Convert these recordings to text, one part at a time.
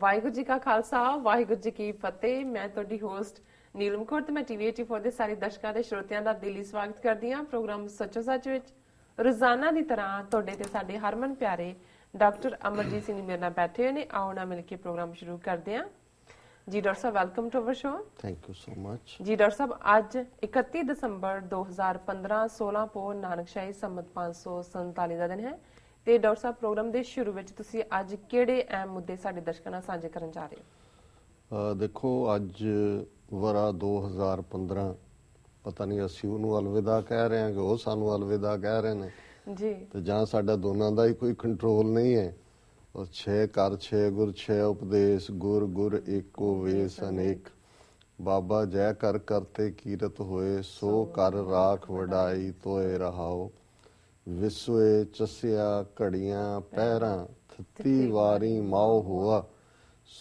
ਵਾਹਿਗੁਰੂ ਜੀ ਕਾ ਖਾਲਸਾ ਵਾਹਿਗੁਰੂ ਜੀ ਕੀ ਫਤਿਹ ਮੈਂ ਤੁਹਾਡੀ ਹੋਸਟ ਨੀਲਮ ਕੌਰ ਤੇ ਮੈਂ ਟੀਵੀ 84 ਦੇ ਸਾਰੇ ਦਰਸ਼ਕਾਂ ਦੇ ਸਰੋਤਿਆਂ ਦਾ ਦਿਲੀ ਸਵਾਗਤ ਕਰਦੀ ਹਾਂ ਪ੍ਰੋਗਰਾਮ ਸੱਚੋ ਸੱਚ ਵਿੱਚ ਰੋਜ਼ਾਨਾ ਦੀ ਤਰ੍ਹਾਂ ਤੁਹਾਡੇ ਤੇ ਸਾਡੇ ਹਰਮਨ ਪਿਆਰੇ ਡਾਕਟਰ ਅਮਰਜੀਤ ਸਿੰਘ ਮੇਰੇ ਨਾਲ ਬੈਠੇ ਹੋਏ ਨੇ ਆਓ ਨਾ ਮਿਲ ਕੇ ਪ੍ਰੋਗਰਾਮ ਸ਼ੁਰੂ ਕਰਦੇ ਹਾਂ ਜੀ ਡਾਕਟਰ ਸਾਹਿਬ welcome to our show thank you so much ਜੀ ਡਾਕਟਰ ਸਾਹਿਬ ਅੱਜ 31 ਦਸੰਬਰ 2015 16 ਪੋ ਨਾਨਕਸ਼ਾਹੀ ਸੰਮਤ 547 ਦਾ ਦਿਨ ਹੈ ਤੇ ਡਾਕਟਰ ਸਾਹਿਬ ਪ੍ਰੋਗਰਾਮ ਦੇ ਸ਼ੁਰੂ ਵਿੱਚ ਤੁਸੀਂ ਅੱਜ ਕਿਹੜੇ ਅਹਿਮ ਮੁੱਦੇ ਸਾਡੇ ਦਰਸ਼ਕਾਂ ਨਾਲ ਸਾਂਝੇ ਕਰਨ ਜਾ ਰਹੇ ਹੋ ਦੇਖੋ ਅੱਜ ਵਰਾ 2015 ਪਤਾ ਨਹੀਂ ਅਸੀਂ ਉਹਨੂੰ ਅਲਵਿਦਾ ਕਹਿ ਰਹੇ ਹਾਂ ਕਿ ਉਹ ਸਾਨੂੰ ਅਲਵਿਦਾ ਕਹਿ ਰਹੇ ਨੇ ਜੀ ਤੇ ਜਾਂ ਸਾਡਾ ਦੋਨਾਂ ਦਾ ਹੀ ਕੋਈ ਕੰਟਰੋਲ ਨਹੀਂ ਹੈ ਉਹ ਛੇ ਕਰ ਛੇ ਗੁਰ ਛੇ ਉਪਦੇਸ਼ ਗੁਰ ਗੁਰ ਏਕੋ ਵੇਸ ਅਨੇਕ ਬਾਬਾ ਜੈ ਕਰ ਕਰਤੇ ਕੀਰਤ ਹੋਏ ਸੋ ਕਰ ਰਾਖ ਵਡਾਈ ਤੋਏ ਰਹਾਓ ਵਿਸਵੇ ਚਸਿਆ ਘੜੀਆਂ ਪਹਿਰਾਂ ਥਤੀ ਵਾਰੀ ਮਾਉ ਹੋਆ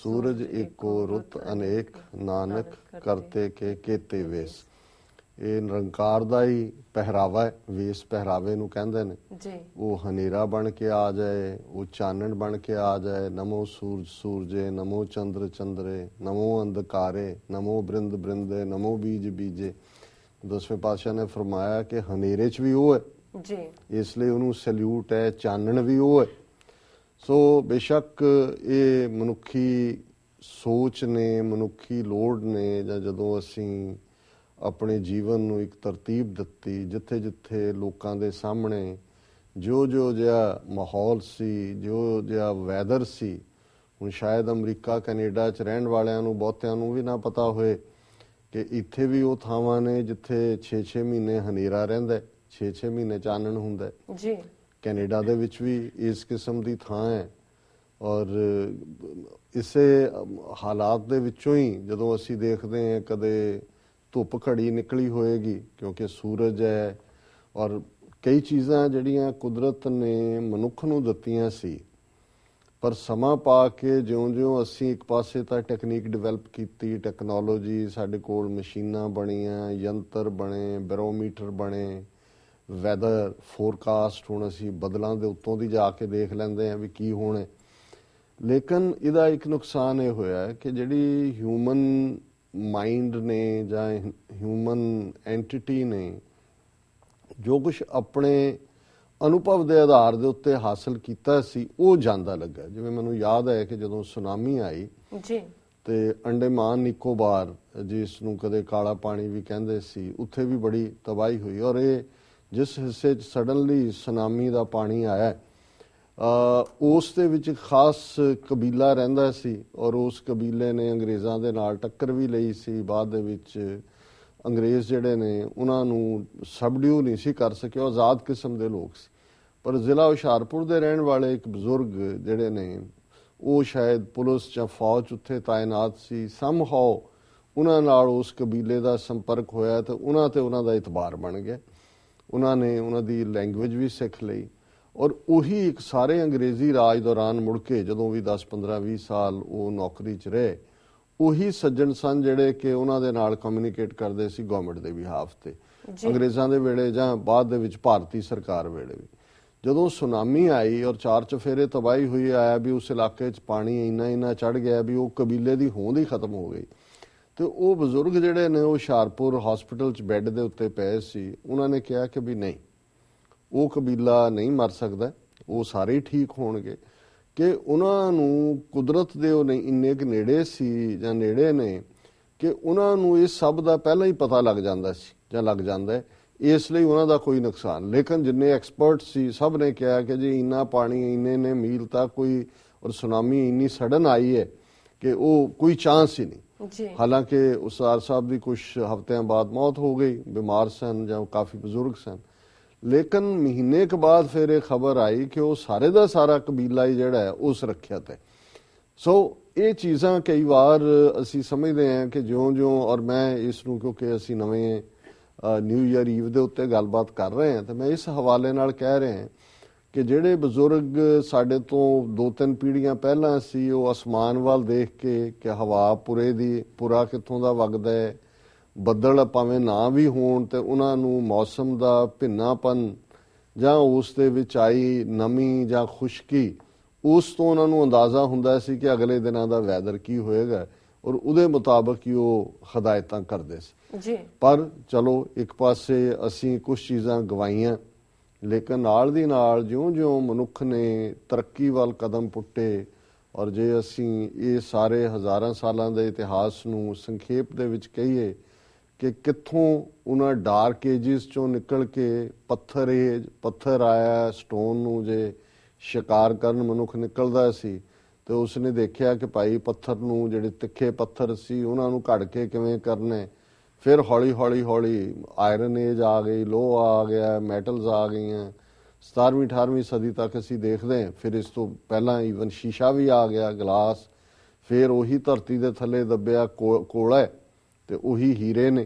ਸੂਰਜ ਇੱਕੋ ਰੁੱਤ ਅਨੇਕ ਨਾਨਕ ਕਰਤੇ ਕੇ ਕੀਤੇ ਵੇਸ ਇਹ ਨਿਰੰਕਾਰ ਦਾ ਹੀ ਪਹਿਰਾਵਾ ਹੈ ਵੇਸ ਪਹਿਰਾਵੇ ਨੂੰ ਕਹਿੰਦੇ ਨੇ ਜੀ ਉਹ ਹਨੇਰਾ ਬਣ ਕੇ ਆ ਜਾਏ ਉਹ ਚਾਨਣ ਬਣ ਕੇ ਆ ਜਾਏ ਨਮੋ ਸੂਰਜ ਸੂਰਜੇ ਨਮੋ ਚੰਦਰ ਚੰਦਰੇ ਨਮੋ ਅੰਧਕਾਰੇ ਨਮੋ ਬ੍ਰਿੰਦ ਬ੍ਰਿੰਦੇ ਨਮੋ ਬੀਜ ਬੀਜੇ ਦਸਵੇਂ ਪਾਤਸ਼ਾਹ ਨੇ ਫਰਮਾਇਆ ਕਿ ਹਨੇਰੇ 'ਚ ਵੀ ਉਹ ਹੈ ਜੀ ਇਸ ਲਈ ਉਹਨੂੰ ਸੈਲੂਟ ਹੈ ਚਾਨਣ ਵੀ ਉਹ ਹੈ ਸੋ ਬੇਸ਼ੱਕ ਇਹ ਮਨੁੱਖੀ ਸੋਚ ਨੇ ਮਨੁੱਖੀ ਲੋੜ ਨੇ ਜਾਂ ਜਦੋਂ ਅਸੀਂ ਆਪਣੇ ਜੀਵਨ ਨੂੰ ਇੱਕ ਤਰਤੀਬ ਦਿੱਤੀ ਜਿੱਥੇ-ਜਿੱਥੇ ਲੋਕਾਂ ਦੇ ਸਾਹਮਣੇ ਜੋ-ਜੋ ਜਿਹਾ ਮਾਹੌਲ ਸੀ ਜੋ ਜਿਹਾ ਵੈਦਰ ਸੀ ਹੁਣ ਸ਼ਾਇਦ ਅਮਰੀਕਾ ਕੈਨੇਡਾ 'ਚ ਰਹਿਣ ਵਾਲਿਆਂ ਨੂੰ ਬਹੁਤਿਆਂ ਨੂੰ ਵੀ ਨਾ ਪਤਾ ਹੋਵੇ ਕਿ ਇੱਥੇ ਵੀ ਉਹ ਥਾਵਾਂ ਨੇ ਜਿੱਥੇ 6-6 ਮਹੀਨੇ ਹਨੇਰਾ ਰਹਿੰਦਾ ਹੈ 6-6 ਮਹੀਨੇ ਚਾਨਣ ਹੁੰਦਾ ਜੀ ਕੈਨੇਡਾ ਦੇ ਵਿੱਚ ਵੀ ਇਸ ਕਿਸਮ ਦੀ ਥਾਂ ਹੈ ਔਰ ਇਸੇ ਹਾਲਾਤ ਦੇ ਵਿੱਚੋਂ ਹੀ ਜਦੋਂ ਅਸੀਂ ਦੇਖਦੇ ਹਾਂ ਕਦੇ ਧੁੱਪ ਘੜੀ ਨਿਕਲੀ ਹੋਏਗੀ ਕਿਉਂਕਿ ਸੂਰਜ ਹੈ ਔਰ ਕਈ ਚੀਜ਼ਾਂ ਜਿਹੜੀਆਂ ਕੁਦਰਤ ਨੇ ਮਨੁੱਖ ਨੂੰ ਦਿੱਤੀਆਂ ਸੀ ਪਰ ਸਮਾਂ ਪਾ ਕੇ ਜਿਉਂ-ਜਿਉਂ ਅਸੀਂ ਇੱਕ ਪਾਸੇ ਤਾਂ ਟੈਕਨੀਕ ਡਿਵੈਲਪ ਕੀਤੀ ਟੈਕਨੋਲੋਜੀ ਸਾਡੇ ਕੋਲ ਮਸ਼ੀਨਾਂ ਬਣੀਆਂ ਯੰਤਰ ਬਣੇ ਬੈਰੋਮੀਟਰ ਬਣੇ ਵੈਦਰ ਫੋਰਕਾਸਟ ਹੁਣ ਅਸੀਂ ਬਦਲਾਂ ਦੇ ਉੱਤੋਂ ਦੀ ਜਾ ਕੇ ਦੇਖ ਲੈਂਦੇ ਆ ਵੀ ਕੀ ਹੋਣਾ ਲੇਕਿਨ ਇਹਦਾ ਇੱਕ ਨੁਕਸਾਨ ਇਹ ਹੋਇਆ ਕਿ ਜਿਹੜੀ ਹਿਊਮਨ ਮਾਈਂਡ ਨੇ ਜਾਂ ਹਿਊਮਨ ਐਂਟੀਟੀ ਨੇ ਜੋ ਕੁਝ ਆਪਣੇ ਅਨੁਭਵ ਦੇ ਆਧਾਰ ਦੇ ਉੱਤੇ ਹਾਸਲ ਕੀਤਾ ਸੀ ਉਹ ਜਾਂਦਾ ਲੱਗਾ ਜਿਵੇਂ ਮੈਨੂੰ ਯਾਦ ਹੈ ਕਿ ਜਦੋਂ ਸੁਨਾਮੀ ਆਈ ਜੀ ਤੇ ਅੰਡੇਮਾਨ ਨਿਕੋਬਾਰ ਜਿਸ ਨੂੰ ਕਦੇ ਕਾਲਾ ਪਾਣੀ ਵੀ ਕਹਿੰਦੇ ਸੀ ਉੱਥੇ ਵੀ ਬੜੀ ਤਬਾਹੀ ਹੋਈ ਔਰ ਇਹ ਜਿਸ ਹਿੱਸੇ 'ਚ ਸਡਨਲੀ ਸੁਨਾਮੀ ਦਾ ਪਾਣੀ ਆਇਆ ਉਸ ਦੇ ਵਿੱਚ ਖਾਸ ਕਬੀਲਾ ਰਹਿੰਦਾ ਸੀ ਔਰ ਉਸ ਕਬੀਲੇ ਨੇ ਅੰਗਰੇਜ਼ਾਂ ਦੇ ਨਾਲ ਟੱਕਰ ਵੀ ਲਈ ਸੀ ਬਾਅਦ ਦੇ ਵਿੱਚ ਅੰਗਰੇਜ਼ ਜਿਹੜੇ ਨੇ ਉਹਨਾਂ ਨੂੰ ਸਬਡਿਊ ਨਹੀਂ ਸੀ ਕਰ ਸਕਿਓ ਆਜ਼ਾਦ ਕਿਸਮ ਦੇ ਲੋਕ ਸੀ ਪਰ ਜ਼ਿਲ੍ਹਾ ਹੁਸ਼ਿਆਰਪੁਰ ਦੇ ਰਹਿਣ ਵਾਲੇ ਇੱਕ ਬਜ਼ੁਰਗ ਜਿਹੜੇ ਨੇ ਉਹ ਸ਼ਾਇਦ ਪੁਲਿਸ ਜਾਂ ਫੌਜ ਉੱਥੇ ਤਾਇਨਾਤ ਸੀ ਸਮ ਹਾਉ ਉਹਨਾਂ ਨਾਲ ਉਸ ਕਬੀਲੇ ਦਾ ਸੰਪਰਕ ਹੋਇਆ ਤੇ ਉਹਨਾਂ ਤੇ ਉਹਨਾਂ ਦਾ ਇਤਬਾਰ ਬਣ ਗਿਆ ਉਹਨਾਂ ਨੇ ਉਹਨਾਂ ਦੀ ਲੈਂਗੁਏਜ ਵੀ ਸਿੱਖ ਲਈ ਔਰ ਉਹੀ ਇੱਕ ਸਾਰੇ ਅੰਗਰੇਜ਼ੀ ਰਾਜ ਦੌਰਾਨ ਮੁੜ ਕੇ ਜਦੋਂ ਵੀ 10 15 20 ਸਾਲ ਉਹ ਨੌਕਰੀ 'ਚ ਰਹੇ ਉਹੀ ਸੱਜਣ ਸਨ ਜਿਹੜੇ ਕਿ ਉਹਨਾਂ ਦੇ ਨਾਲ ਕਮਿਊਨੀਕੇਟ ਕਰਦੇ ਸੀ ਗਵਰਨਮੈਂਟ ਦੇ ਬਿਹਾਫ ਤੇ ਅੰਗਰੇਜ਼ਾਂ ਦੇ ਵੇਲੇ ਜਾਂ ਬਾਅਦ ਦੇ ਵਿੱਚ ਭਾਰਤੀ ਸਰਕਾਰ ਵੇਲੇ ਵੀ ਜਦੋਂ ਸੁਨਾਮੀ ਆਈ ਔਰ ਚਾਰ ਚਫੇਰੇ ਤਬਾਹੀ ਹੋਈ ਆਇਆ ਵੀ ਉਸ ਇਲਾਕੇ 'ਚ ਪਾਣੀ ਇੰਨਾ ਇੰਨਾ ਚੜ ਗਿਆ ਵੀ ਉਹ ਕਬੀਲੇ ਦੀ ਹੋਂਦ ਹੀ ਖਤਮ ਹੋ ਗਈ ਤੇ ਉਹ ਬਜ਼ੁਰਗ ਜਿਹੜੇ ਨੇ ਉਹ ਸ਼ਾਰਪੁਰ ਹਸਪੀਟਲ 'ਚ ਬੈੱਡ ਦੇ ਉੱਤੇ ਪਏ ਸੀ ਉਹਨਾਂ ਨੇ ਕਿਹਾ ਕਿ ਵੀ ਨਹੀਂ ਉਹ ਕਬੀਲਾ ਨਹੀਂ ਮਰ ਸਕਦਾ ਉਹ ਸਾਰੇ ਠੀਕ ਹੋਣਗੇ ਕਿ ਉਹਨਾਂ ਨੂੰ ਕੁਦਰਤ ਦੇ ਉਹ ਨਹੀਂ ਇੰਨੇ ਕਿ ਨੇੜੇ ਸੀ ਜਾਂ ਨੇੜੇ ਨੇ ਕਿ ਉਹਨਾਂ ਨੂੰ ਇਹ ਸਭ ਦਾ ਪਹਿਲਾਂ ਹੀ ਪਤਾ ਲੱਗ ਜਾਂਦਾ ਸੀ ਜਾਂ ਲੱਗ ਜਾਂਦਾ ਇਸ ਲਈ ਉਹਨਾਂ ਦਾ ਕੋਈ ਨੁਕਸਾਨ ਲੇਕਿਨ ਜਿੰਨੇ ਐਕਸਪਰਟ ਸੀ ਸਭ ਨੇ ਕਿਹਾ ਕਿ ਜੀ ਇੰਨਾ ਪਾਣੀ ਇੰਨੇ ਨੇ ਮੀਲ ਤੱਕ ਕੋਈ ਔਰ ਸੁਨਾਮੀ ਇੰਨੀ ਸਡਨ ਆਈ ਹੈ ਕਿ ਉਹ ਕੋਈ ਚਾਂਸ ਹੀ ਨਹੀਂ हालांकि उस साहब की कुछ हफ्ते बाद मौत हो गई बीमार सन या काफ़ी बुजुर्ग सन लेकिन महीने के बाद फिर एक खबर आई कि वह सारे का सारा कबीला ही जड़ा है उस रखिया है सो ये चीज़ा कई बार असी समझते हैं कि ज्यों ज्यों और मैं इस क्योंकि असी नवे न्यू ईयर ईव के उत्ते गलबात कर रहे हैं तो मैं इस हवाले कह रहा है ਕਿ ਜਿਹੜੇ ਬਜ਼ੁਰਗ ਸਾਡੇ ਤੋਂ ਦੋ ਤਿੰਨ ਪੀੜ੍ਹੀਆਂ ਪਹਿਲਾਂ ਸੀ ਉਹ ਅਸਮਾਨ ਵੱਲ ਦੇਖ ਕੇ ਕਿ ਹਵਾ ਪੁਰੇ ਦੀ ਪੁਰਾ ਕਿੱਥੋਂ ਦਾ ਵਗਦਾ ਹੈ ਬੱਦਲ ਭਾਵੇਂ ਨਾ ਵੀ ਹੋਣ ਤੇ ਉਹਨਾਂ ਨੂੰ ਮੌਸਮ ਦਾ ਭਿੰਨਾਪਨ ਜਾਂ ਉਸ ਦੇ ਵਿੱਚ ਆਈ ਨਮੀ ਜਾਂ ਖੁਸ਼ਕੀ ਉਸ ਤੋਂ ਉਹਨਾਂ ਨੂੰ ਅੰਦਾਜ਼ਾ ਹੁੰਦਾ ਸੀ ਕਿ ਅਗਲੇ ਦਿਨਾਂ ਦਾ ਵੈਦਰ ਕੀ ਹੋਏਗਾ ਔਰ ਉਹਦੇ ਮੁਤਾਬਕ ਹੀ ਉਹ ਹਦਾਇਤਾਂ ਕਰਦੇ ਸੀ ਜੀ ਪਰ ਚਲੋ ਇੱਕ ਪਾਸੇ ਅਸੀਂ ਕੁਝ ਚੀਜ਼ਾਂ ਗਵਾਈਆਂ ਲੇਕਿਨ ਨਾਲ ਦੀ ਨਾਲ ਜਿਉਂ-ਜਿਉਂ ਮਨੁੱਖ ਨੇ ਤਰੱਕੀ ਵੱਲ ਕਦਮ ਪੁੱਟੇ ਔਰ ਜੇ ਅਸੀਂ ਇਹ ਸਾਰੇ ਹਜ਼ਾਰਾਂ ਸਾਲਾਂ ਦੇ ਇਤਿਹਾਸ ਨੂੰ ਸੰਖੇਪ ਦੇ ਵਿੱਚ ਕਹੀਏ ਕਿ ਕਿੱਥੋਂ ਉਹਨਾਂ ਡਾਰਕ ਏਜਸ ਚੋਂ ਨਿਕਲ ਕੇ ਪੱਥਰ ਏਜ ਪੱਥਰ ਆਇਆ ਸਟੋਨ ਨੂੰ ਜੇ ਸ਼ਿਕਾਰ ਕਰਨ ਮਨੁੱਖ ਨਿਕਲਦਾ ਸੀ ਤੇ ਉਸਨੇ ਦੇਖਿਆ ਕਿ ਭਾਈ ਪੱਥਰ ਨੂੰ ਜਿਹੜੇ ਤਿੱਖੇ ਪੱਥਰ ਸੀ ਉਹਨਾਂ ਨੂੰ ਘੜ ਕੇ ਕਿਵੇਂ ਕਰਨੇ ਫਿਰ ਹੌਲੀ ਹੌਲੀ ਹੌਲੀ ਆਇਰਨ ਏਜ ਆ ਗਈ ਲੋਹਾ ਆ ਗਿਆ ਮੈਟਲਸ ਆ ਗਈਆਂ 17ਵੀਂ 18ਵੀਂ ਸਦੀ ਤੱਕ ਅਸੀਂ ਦੇਖਦੇ ਹਾਂ ਫਿਰ ਇਸ ਤੋਂ ਪਹਿਲਾਂ ਈਵਨ ਸ਼ੀਸ਼ਾ ਵੀ ਆ ਗਿਆ ਗਲਾਸ ਫਿਰ ਉਹੀ ਧਰਤੀ ਦੇ ਥੱਲੇ ਦੱਬਿਆ ਕੋਲਾ ਤੇ ਉਹੀ ਹੀਰੇ ਨੇ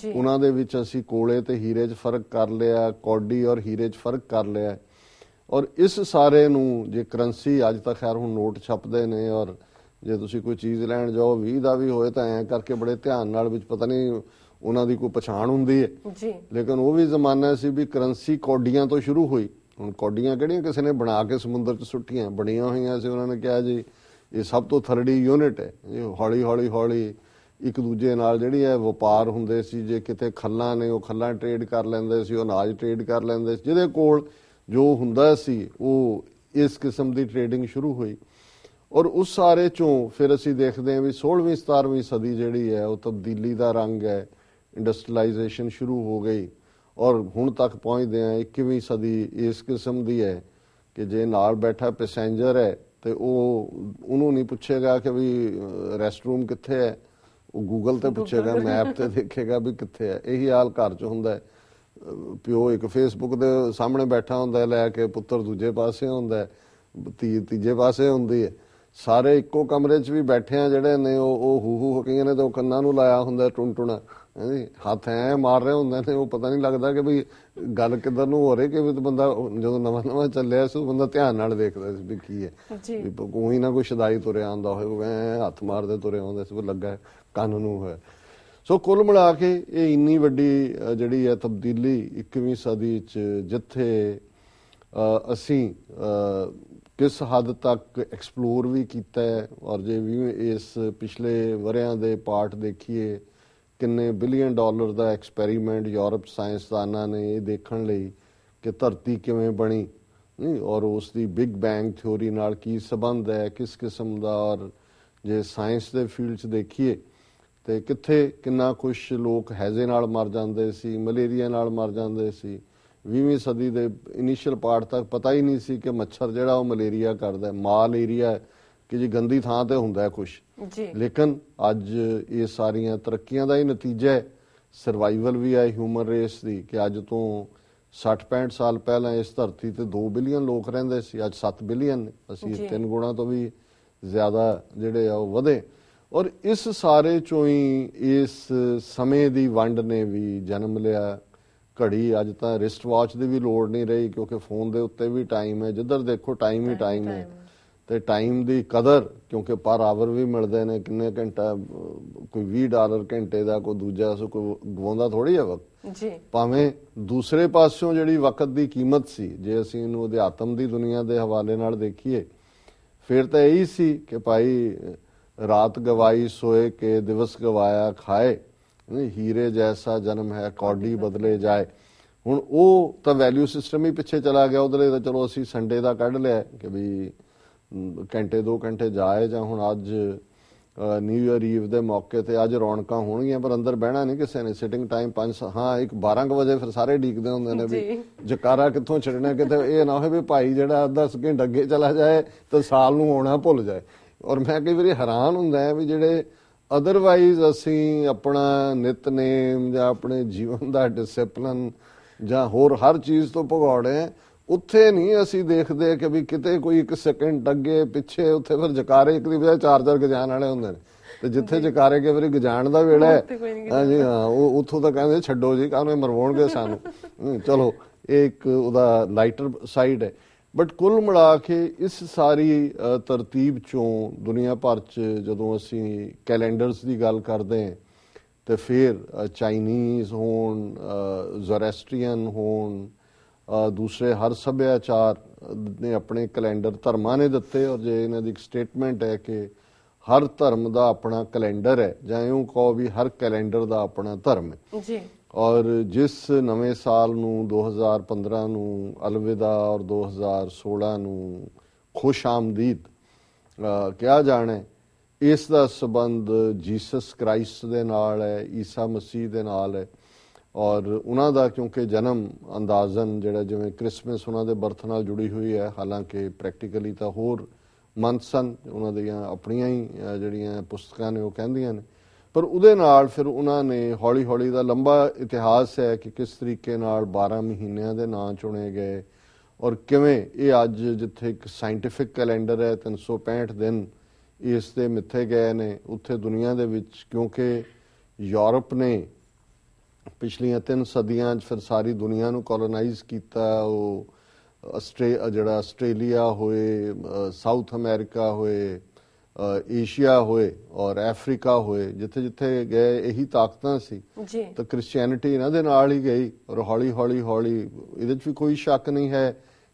ਜੀ ਉਹਨਾਂ ਦੇ ਵਿੱਚ ਅਸੀਂ ਕੋਲੇ ਤੇ ਹੀਰੇ 'ਚ ਫਰਕ ਕਰ ਲਿਆ ਕੌਡੀ ਔਰ ਹੀਰੇ 'ਚ ਫਰਕ ਕਰ ਲਿਆ ਔਰ ਇਸ ਸਾਰੇ ਨੂੰ ਜੇ ਕਰੰਸੀ ਅੱਜ ਤੱਕ ਖੈਰ ਹੁਣ ਨੋਟ ਛਪਦੇ ਨੇ ਔਰ ਜੇ ਤੁਸੀਂ ਕੋਈ ਚੀਜ਼ ਲੈਣ ਜਾਓ 20 ਦਾ ਵੀ ਹੋਏ ਤਾਂ ਐ ਕਰਕੇ ਬੜੇ ਧਿਆਨ ਨਾਲ ਵਿੱਚ ਪਤਾ ਨਹੀਂ ਉਹਨਾਂ ਦੀ ਕੋਈ ਪਛਾਣ ਹੁੰਦੀ ਹੈ ਜੀ ਲੇਕਿਨ ਉਹ ਵੀ ਜ਼ਮਾਨਾ ਸੀ ਵੀ ਕਰੰਸੀ ਕੌਡੀਆਂ ਤੋਂ ਸ਼ੁਰੂ ਹੋਈ ਹੁਣ ਕੌਡੀਆਂ ਕਿਹੜੀਆਂ ਕਿਸੇ ਨੇ ਬਣਾ ਕੇ ਸਮੁੰਦਰ 'ਚ ਸੁੱਟੀਆਂ ਬਣੀਆਂ ਹੋਈਆਂ ਸੀ ਉਹਨਾਂ ਨੇ ਕਿਹਾ ਜੀ ਇਹ ਸਭ ਤੋਂ ਥਰੜੀ ਯੂਨਿਟ ਹੈ ਇਹ ਹੌਲੀ ਹੌਲੀ ਹੌਲੀ ਇੱਕ ਦੂਜੇ ਨਾਲ ਜਿਹੜੀ ਹੈ ਵਪਾਰ ਹੁੰਦੇ ਸੀ ਜੇ ਕਿਤੇ ਖੱਲਾਂ ਨੇ ਉਹ ਖੱਲਾਂ ਟ੍ਰੇਡ ਕਰ ਲੈਂਦੇ ਸੀ ਉਹ ਅਨਾਜ ਟ੍ਰੇਡ ਕਰ ਲੈਂਦੇ ਸੀ ਜਿਹਦੇ ਕੋਲ ਜੋ ਹੁੰਦਾ ਸੀ ਉਹ ਇਸ ਕਿਸਮ ਦੀ ਟ੍ਰੇਡਿੰਗ ਸ਼ੁਰੂ ਹੋਈ ਔਰ ਉਸ ਸਾਰੇ ਚੋਂ ਫਿਰ ਅਸੀਂ ਦੇਖਦੇ ਹਾਂ ਵੀ 16ਵੀਂ 17ਵੀਂ ਸਦੀ ਜਿਹੜੀ ਹੈ ਉਹ ਤਬਦੀਲੀ ਦਾ ਰੰਗ ਹੈ ਇੰਡਸਟਰੀਲਾਈਜੇਸ਼ਨ ਸ਼ੁਰੂ ਹੋ ਗਈ ਔਰ ਹੁਣ ਤੱਕ ਪਹੁੰਚਦੇ ਆ 21ਵੀਂ ਸਦੀ ਇਸ ਕਿਸਮ ਦੀ ਹੈ ਕਿ ਜੇ ਨਾਲ ਬੈਠਾ ਪੈਸੇਂਜਰ ਹੈ ਤੇ ਉਹ ਉਹਨੂੰ ਨਹੀਂ ਪੁੱਛੇਗਾ ਕਿ ਵੀ ਰੈਸਟਰੂਮ ਕਿੱਥੇ ਹੈ ਉਹ ਗੂਗਲ ਤੇ ਪੁੱਛੇਗਾ ਮੈਪ ਤੇ ਦੇਖੇਗਾ ਵੀ ਕਿੱਥੇ ਹੈ ਇਹੀ ਹਾਲ ਘਰ 'ਚ ਹੁੰਦਾ ਹੈ ਪਿਓ ਇੱਕ ਫੇਸਬੁੱਕ ਦੇ ਸਾਹਮਣੇ ਬੈਠਾ ਹੁੰਦਾ ਲੈ ਕੇ ਪੁੱਤਰ ਦੂਜੇ ਪਾਸੇ ਹੁੰਦਾ ਹੈ ਤੀਜੇ ਪਾਸੇ ਹੁੰਦੀ ਹੈ ਸਾਰੇ ਇੱਕੋ ਕਮਰੇ 'ਚ ਵੀ ਬੈਠੇ ਆ ਜਿਹੜੇ ਨੇ ਉਹ ਉਹ ਹੂ ਹੂ ਹਕੀਆਂ ਨੇ ਤਾਂ ਉਹ ਕੰਨਾਂ ਨੂੰ ਲਾਇਆ ਹੁੰਦਾ ਟੁੰ ਟੁਣਾ ਹਾਂਜੀ ਹੱਥ ਐ ਮਾਰ ਰਹੇ ਹੁੰਦੇ ਨੇ ਉਹ ਪਤਾ ਨਹੀਂ ਲੱਗਦਾ ਕਿ ਵੀ ਗੱਲ ਕਿੱਧਰ ਨੂੰ ਹੋ ਰਹੀ ਕਿ ਵੀ ਬੰਦਾ ਜਦੋਂ ਨਵਾਂ ਨਵਾਂ ਚੱਲਿਆ ਉਹ ਬੰਦਾ ਧਿਆਨ ਨਾਲ ਦੇਖਦਾ ਸੀ ਵੀ ਕੀ ਹੈ ਜੀ ਕੋਈ ਨਾ ਕੋਈ ਸ਼ਦਾਈ ਤੁਰੇ ਆਂਦਾ ਹੋਵੇ ਉਹ ਹੱਥ ਮਾਰਦੇ ਤੁਰੇ ਆਉਂਦੇ ਸੀ ਉਹ ਲੱਗਾ ਕੰਨ ਨੂੰ ਹੋਇਆ ਸੋ ਕੁੱਲ ਮਿਲਾ ਕੇ ਇਹ ਇੰਨੀ ਵੱਡੀ ਜਿਹੜੀ ਹੈ ਤਬਦੀਲੀ 21ਵੀਂ ਸਦੀ ਚ ਜਿੱਥੇ ਅਸੀਂ ਕਿਸ ਹੱਦ ਤੱਕ ਐਕਸਪਲੋਰ ਵੀ ਕੀਤਾ ਹੈ ਔਰ ਜੇ ਵੀ ਇਸ ਪਿਛਲੇ ਵਰਿਆਂ ਦੇ ਪਾਰਟ ਦੇਖੀਏ ਕਿੰਨੇ ਬਿਲੀਅਨ ਡਾਲਰ ਦਾ ਐਕਸਪੈਰੀਮੈਂਟ ਯੂਰਪ ਸਾਇੰਸਦਾਨਾਂ ਨੇ ਇਹ ਦੇਖਣ ਲਈ ਕਿ ਧਰਤੀ ਕਿਵੇਂ ਬਣੀ ਨਹੀਂ ਔਰ ਉਸ ਦੀ ਬਿਗ ਬੈਂਗ ਥਿਉਰੀ ਨਾਲ ਕੀ ਸਬੰਧ ਹੈ ਕਿਸ ਕਿਸਮ ਦਾ ਔਰ ਜੇ ਸਾਇੰਸ ਦੇ ਫੀਲਡ 'ਚ ਦੇਖੀਏ ਤੇ ਕਿੱਥੇ ਕਿੰਨਾ ਕੁਝ ਲੋਕ ਹੈਜ਼ੇ ਨਾਲ ਮਰ ਜਾਂਦੇ ਸੀ ਮਲੇਰੀਆ ਨਾਲ ਮਰ ਜਾਂਦੇ ਸੀ 20ਵੀਂ ਸਦੀ ਦੇ ਇਨੀਸ਼ੀਅਲ ਪਾਰਟ ਤੱਕ ਪਤਾ ਹੀ ਨਹੀਂ ਸੀ ਕਿ ਮੱਛਰ ਜਿਹੜਾ ਉਹ ਮਲੇਰੀਆ ਕਰਦਾ ਹੈ ਮਾਲ ਏਰੀਆ ਕਿ ਜੀ ਗੰਦੀ ਥਾਂ ਤੇ ਹੁੰਦਾ ਹੈ ਕੁਝ ਜੀ ਲੇਕਿਨ ਅੱਜ ਇਹ ਸਾਰੀਆਂ ਤਰੱਕੀਆਂ ਦਾ ਹੀ ਨਤੀਜਾ ਹੈ ਸਰਵਾਈਵਲ ਵੀ ਹੈ ਹਿਊਮਨ ਰੇਸ ਦੀ ਕਿ ਅੱਜ ਤੋਂ 60-65 ਸਾਲ ਪਹਿਲਾਂ ਇਸ ਧਰਤੀ ਤੇ 2 ਬਿਲੀਅਨ ਲੋਕ ਰਹਿੰਦੇ ਸੀ ਅੱਜ 7 ਬਿਲੀਅਨ ਅਸੀਂ 3 ਗੁਣਾ ਤੋਂ ਵੀ ਜ਼ਿਆਦਾ ਜਿਹੜੇ ਆ ਉਹ ਵਧੇ ਔਰ ਇਸ ਸਾਰੇ ਚੋਂ ਹੀ ਇਸ ਸਮੇਂ ਦੀ ਵੰਡ ਨੇ ਵੀ ਜਨਮ ਲਿਆ ਘੜੀ ਅੱਜ ਤਾਂ ਰਿਸਟ ਵਾਚ ਦੀ ਵੀ ਲੋੜ ਨਹੀਂ ਰਹੀ ਕਿਉਂਕਿ ਫੋਨ ਦੇ ਉੱਤੇ ਵੀ ਟਾਈਮ ਹੈ ਜਿੱਧਰ ਦੇਖੋ ਟਾਈਮ ਹੀ ਟਾਈਮ ਹੈ ਤੇ ਟਾਈਮ ਦੀ ਕਦਰ ਕਿਉਂਕਿ ਪਰ ਆਵਰ ਵੀ ਮਿਲਦੇ ਨੇ ਕਿੰਨੇ ਘੰਟਾ ਕੋਈ 20 ਡਾਲਰ ਘੰਟੇ ਦਾ ਕੋਈ ਦੂਜਾ ਸੋ ਕੋਈ ਗਵਾਉਂਦਾ ਥੋੜੀ ਹੈ ਵਕਤ ਜੀ ਭਾਵੇਂ ਦੂਸਰੇ ਪਾਸਿਓਂ ਜਿਹੜੀ ਵਕਤ ਦੀ ਕੀਮਤ ਸੀ ਜੇ ਅਸੀਂ ਇਹਨੂੰ ਅਧਿਆਤਮ ਦੀ ਦੁਨੀਆ ਦੇ ਹਵਾਲੇ ਨਾਲ ਦੇਖੀਏ ਫਿਰ ਤਾਂ ਇਹੀ ਸੀ ਕਿ ਭਾਈ ਰਾਤ ਗਵਾਈ ਸੋਏ ਕੇ ਦਿਵਸ ਗਵਾਇਆ ਖਾਏ ਨਹੀਂ ਹੀਰੇ ਜੈਸਾ ਜਨਮ ਹੈ ਕੌਡੀ ਬਦਲੇ ਜਾਏ ਹੁਣ ਉਹ ਤਾਂ ਵੈਲਿਊ ਸਿਸਟਮ ਹੀ ਪਿੱਛੇ ਚਲਾ ਗਿਆ ਉਧਰੇ ਤਾਂ ਚਲੋ ਅਸੀਂ ਸੰਡੇ ਦਾ ਕੱਢ ਲਿਆ ਕਿ ਵੀ ਘੰਟੇ 2 ਘੰਟੇ ਜਾਏ ਜਾਂ ਹੁਣ ਅੱਜ ਨਿਊ ਇਅਰ ਈਵ ਦੇ ਮੌਕੇ ਤੇ ਅੱਜ ਰੌਣਕਾਂ ਹੋਣਗੀਆਂ ਪਰ ਅੰਦਰ ਬਹਿਣਾ ਨਹੀਂ ਕਿਸੇ ਨੇ ਸਿਟਿੰਗ ਟਾਈਮ 5 ਹਾਂ ਇੱਕ 12 ਵਜੇ ਫਿਰ ਸਾਰੇ ਡੀਕਦੇ ਹੁੰਦੇ ਨੇ ਵੀ ਜਕਾਰਾ ਕਿੱਥੋਂ ਛੱਡਣਾ ਕਿਤੇ ਇਹ ਨਾ ਹੋਵੇ ਵੀ ਭਾਈ ਜਿਹੜਾ 10 ਘੰਟੇ ਅੱਗੇ ਚਲਾ ਜਾਏ ਤਾਂ ਸਾਲ ਨੂੰ ਆਉਣਾ ਭੁੱਲ ਜਾਏ ਔਰ ਮੈਂ ਕਈ ਵਾਰੀ ਹੈਰਾਨ ਹੁੰਦਾ ਵੀ ਜਿਹੜੇ ਅਦਰਵਾਈਜ਼ ਅਸੀਂ ਆਪਣਾ ਨਿਤਨੇਮ ਜਾਂ ਆਪਣੇ ਜੀਵਨ ਦਾ ਡਿਸਪਲਿਨ ਜਾਂ ਹੋਰ ਹਰ ਚੀਜ਼ ਤੋਂ ਭਗੌੜੇ ਉੱਥੇ ਨਹੀਂ ਅਸੀਂ ਦੇਖਦੇ ਕਿ ਵੀ ਕਿਤੇ ਕੋਈ 1 ਸੈਕਿੰਡ ਅੱਗੇ ਪਿੱਛੇ ਉੱਥੇ ਫਿਰ ਜਕਾਰੇ ਇੱਕ ਦੀ ਵਜ੍ਹਾ ਚਾਰ ਚਾਰ ਗਜਾਨ ਵਾਲੇ ਹੁੰਦੇ ਨੇ ਤੇ ਜਿੱਥੇ ਜਕਾਰੇ ਕੇ ਫਿਰ ਗਜਾਣ ਦਾ ਵੇੜਾ ਹੈ ਹਾਂਜੀ ਹਾਂ ਉਹ ਉੱਥੋਂ ਤਾਂ ਕਹਿੰਦੇ ਛੱਡੋ ਜੀ ਕਾਹਨੂੰ ਮਰਵਾਉਣਗੇ ਸਾਨੂੰ ਚਲੋ ਇਹ ਇੱਕ ਉਹਦਾ ਲਾਈਟਰ ਸਾਈਡ ਹੈ ਬਟ ਕੁੱਲ ਮਿਲਾ ਕੇ ਇਸ ਸਾਰੀ ਤਰਤੀਬ ਚੋਂ ਦੁਨੀਆ ਭਰ 'ਚ ਜਦੋਂ ਅਸੀਂ ਕੈਲੰਡਰਸ ਦੀ ਗੱਲ ਕਰਦੇ ਹਾਂ ਤੇ ਫਿਰ ਚਾਈਨੀਜ਼ ਹੋਣ ਜ਼ੋਰੈਸਟਰੀਅਨ ਹੋਣ ਦੂਸਰੇ ਹਰ ਸਭਿਆਚਾਰ ਨੇ ਆਪਣੇ ਕੈਲੰਡਰ ਧਰਮਾਂ ਨੇ ਦਿੱਤੇ ਔਰ ਜੇ ਇਹਨਾਂ ਦੀ ਇੱਕ ਸਟੇਟਮੈਂਟ ਹੈ ਕਿ ਹਰ ਧਰਮ ਦਾ ਆਪਣਾ ਕੈਲੰਡਰ ਹੈ ਜਾਂ ਇਉਂ ਕਹੋ ਵੀ ਹਰ ਕੈਲੰਡਰ ਦਾ ਆਪਣਾ ਧਰਮ ਹੈ ਜੀ ਔਰ ਜਿਸ ਨਵੇਂ ਸਾਲ ਨੂੰ 2015 ਨੂੰ ਅਲਵਿਦਾ ਔਰ 2016 ਨੂੰ ਖੁਸ਼ ਆਮਦੀਦ ਕਿਹਾ ਜਾਣਾ ਇਸ ਦਾ ਸਬੰਧ ਜੀਸਸ ਕ੍ਰਾਈਸਟ ਦੇ ਨਾਲ ਹੈ ਈਸਾ ਮਸੀਹ ਦੇ ਨਾਲ ਹੈ ਔਰ ਉਹਨਾਂ ਦਾ ਕਿਉਂਕਿ ਜਨਮ ਅੰਦਾਜ਼ਨ ਜਿਹੜਾ ਜਿਵੇਂ 크리스마ਸ ਉਹਨਾਂ ਦੇ ਬਰਥ ਨਾਲ ਜੁੜੀ ਹੋਈ ਹੈ ਹਾਲਾਂਕਿ ਪ੍ਰੈਕਟੀਕਲੀ ਤਾਂ ਹੋਰ ਮੰਥ ਉਹਨਾਂ ਦੀਆਂ ਆਪਣੀਆਂ ਹੀ ਜਿਹੜੀਆਂ ਪੁਸਤਕਾਂ ਨੇ ਉਹ ਕਹਿੰਦੀਆਂ ਨੇ ਪਰ ਉਹਦੇ ਨਾਲ ਫਿਰ ਉਹਨਾਂ ਨੇ ਹੌਲੀ-ਹੌਲੀ ਦਾ ਲੰਬਾ ਇਤਿਹਾਸ ਹੈ ਕਿ ਕਿਸ ਤਰੀਕੇ ਨਾਲ 12 ਮਹੀਨਿਆਂ ਦੇ ਨਾਂ ਚੁਣੇ ਗਏ ਔਰ ਕਿਵੇਂ ਇਹ ਅੱਜ ਜਿੱਥੇ ਇੱਕ ਸਾਇੰਟਿਫਿਕ ਕੈਲੰਡਰ ਹੈ 365 ਦਿਨ ਇਸ ਦੇ ਮਿੱਥੇ ਗਏ ਨੇ ਉੱਥੇ ਦੁਨੀਆ ਦੇ ਵਿੱਚ ਕਿਉਂਕਿ ਯੂਰਪ ਨੇ ਪਿਛਲੀਆਂ 3 ਸਦੀਆਂ 'ਚ ਫਿਰ ਸਾਰੀ ਦੁਨੀਆ ਨੂੰ ਕਲੋਨਾਈਜ਼ ਕੀਤਾ ਉਹ ਆਸਟ੍ਰੇ ਜਿਹੜਾ ਆਸਟ੍ਰੇਲੀਆ ਹੋਏ ਸਾਊਥ ਅਮਰੀਕਾ ਹੋਏ ਏਸ਼ੀਆ ਹੋਏ ਔਰ ਅਫਰੀਕਾ ਹੋਏ ਜਿੱਥੇ ਜਿੱਥੇ ਗਏ ਇਹੀ ਤਾਕਤਾਂ ਸੀ ਜੀ ਤਾਂ ਕ੍ਰਿਸਚੀਅਨਿਟੀ ਇਹਨਾਂ ਦੇ ਨਾਲ ਹੀ ਗਈ ਔਰ ਹੌਲੀ ਹੌਲੀ ਹੌਲੀ ਇਹਦੇ 'ਚ ਵੀ ਕੋਈ ਸ਼ੱਕ ਨਹੀਂ ਹੈ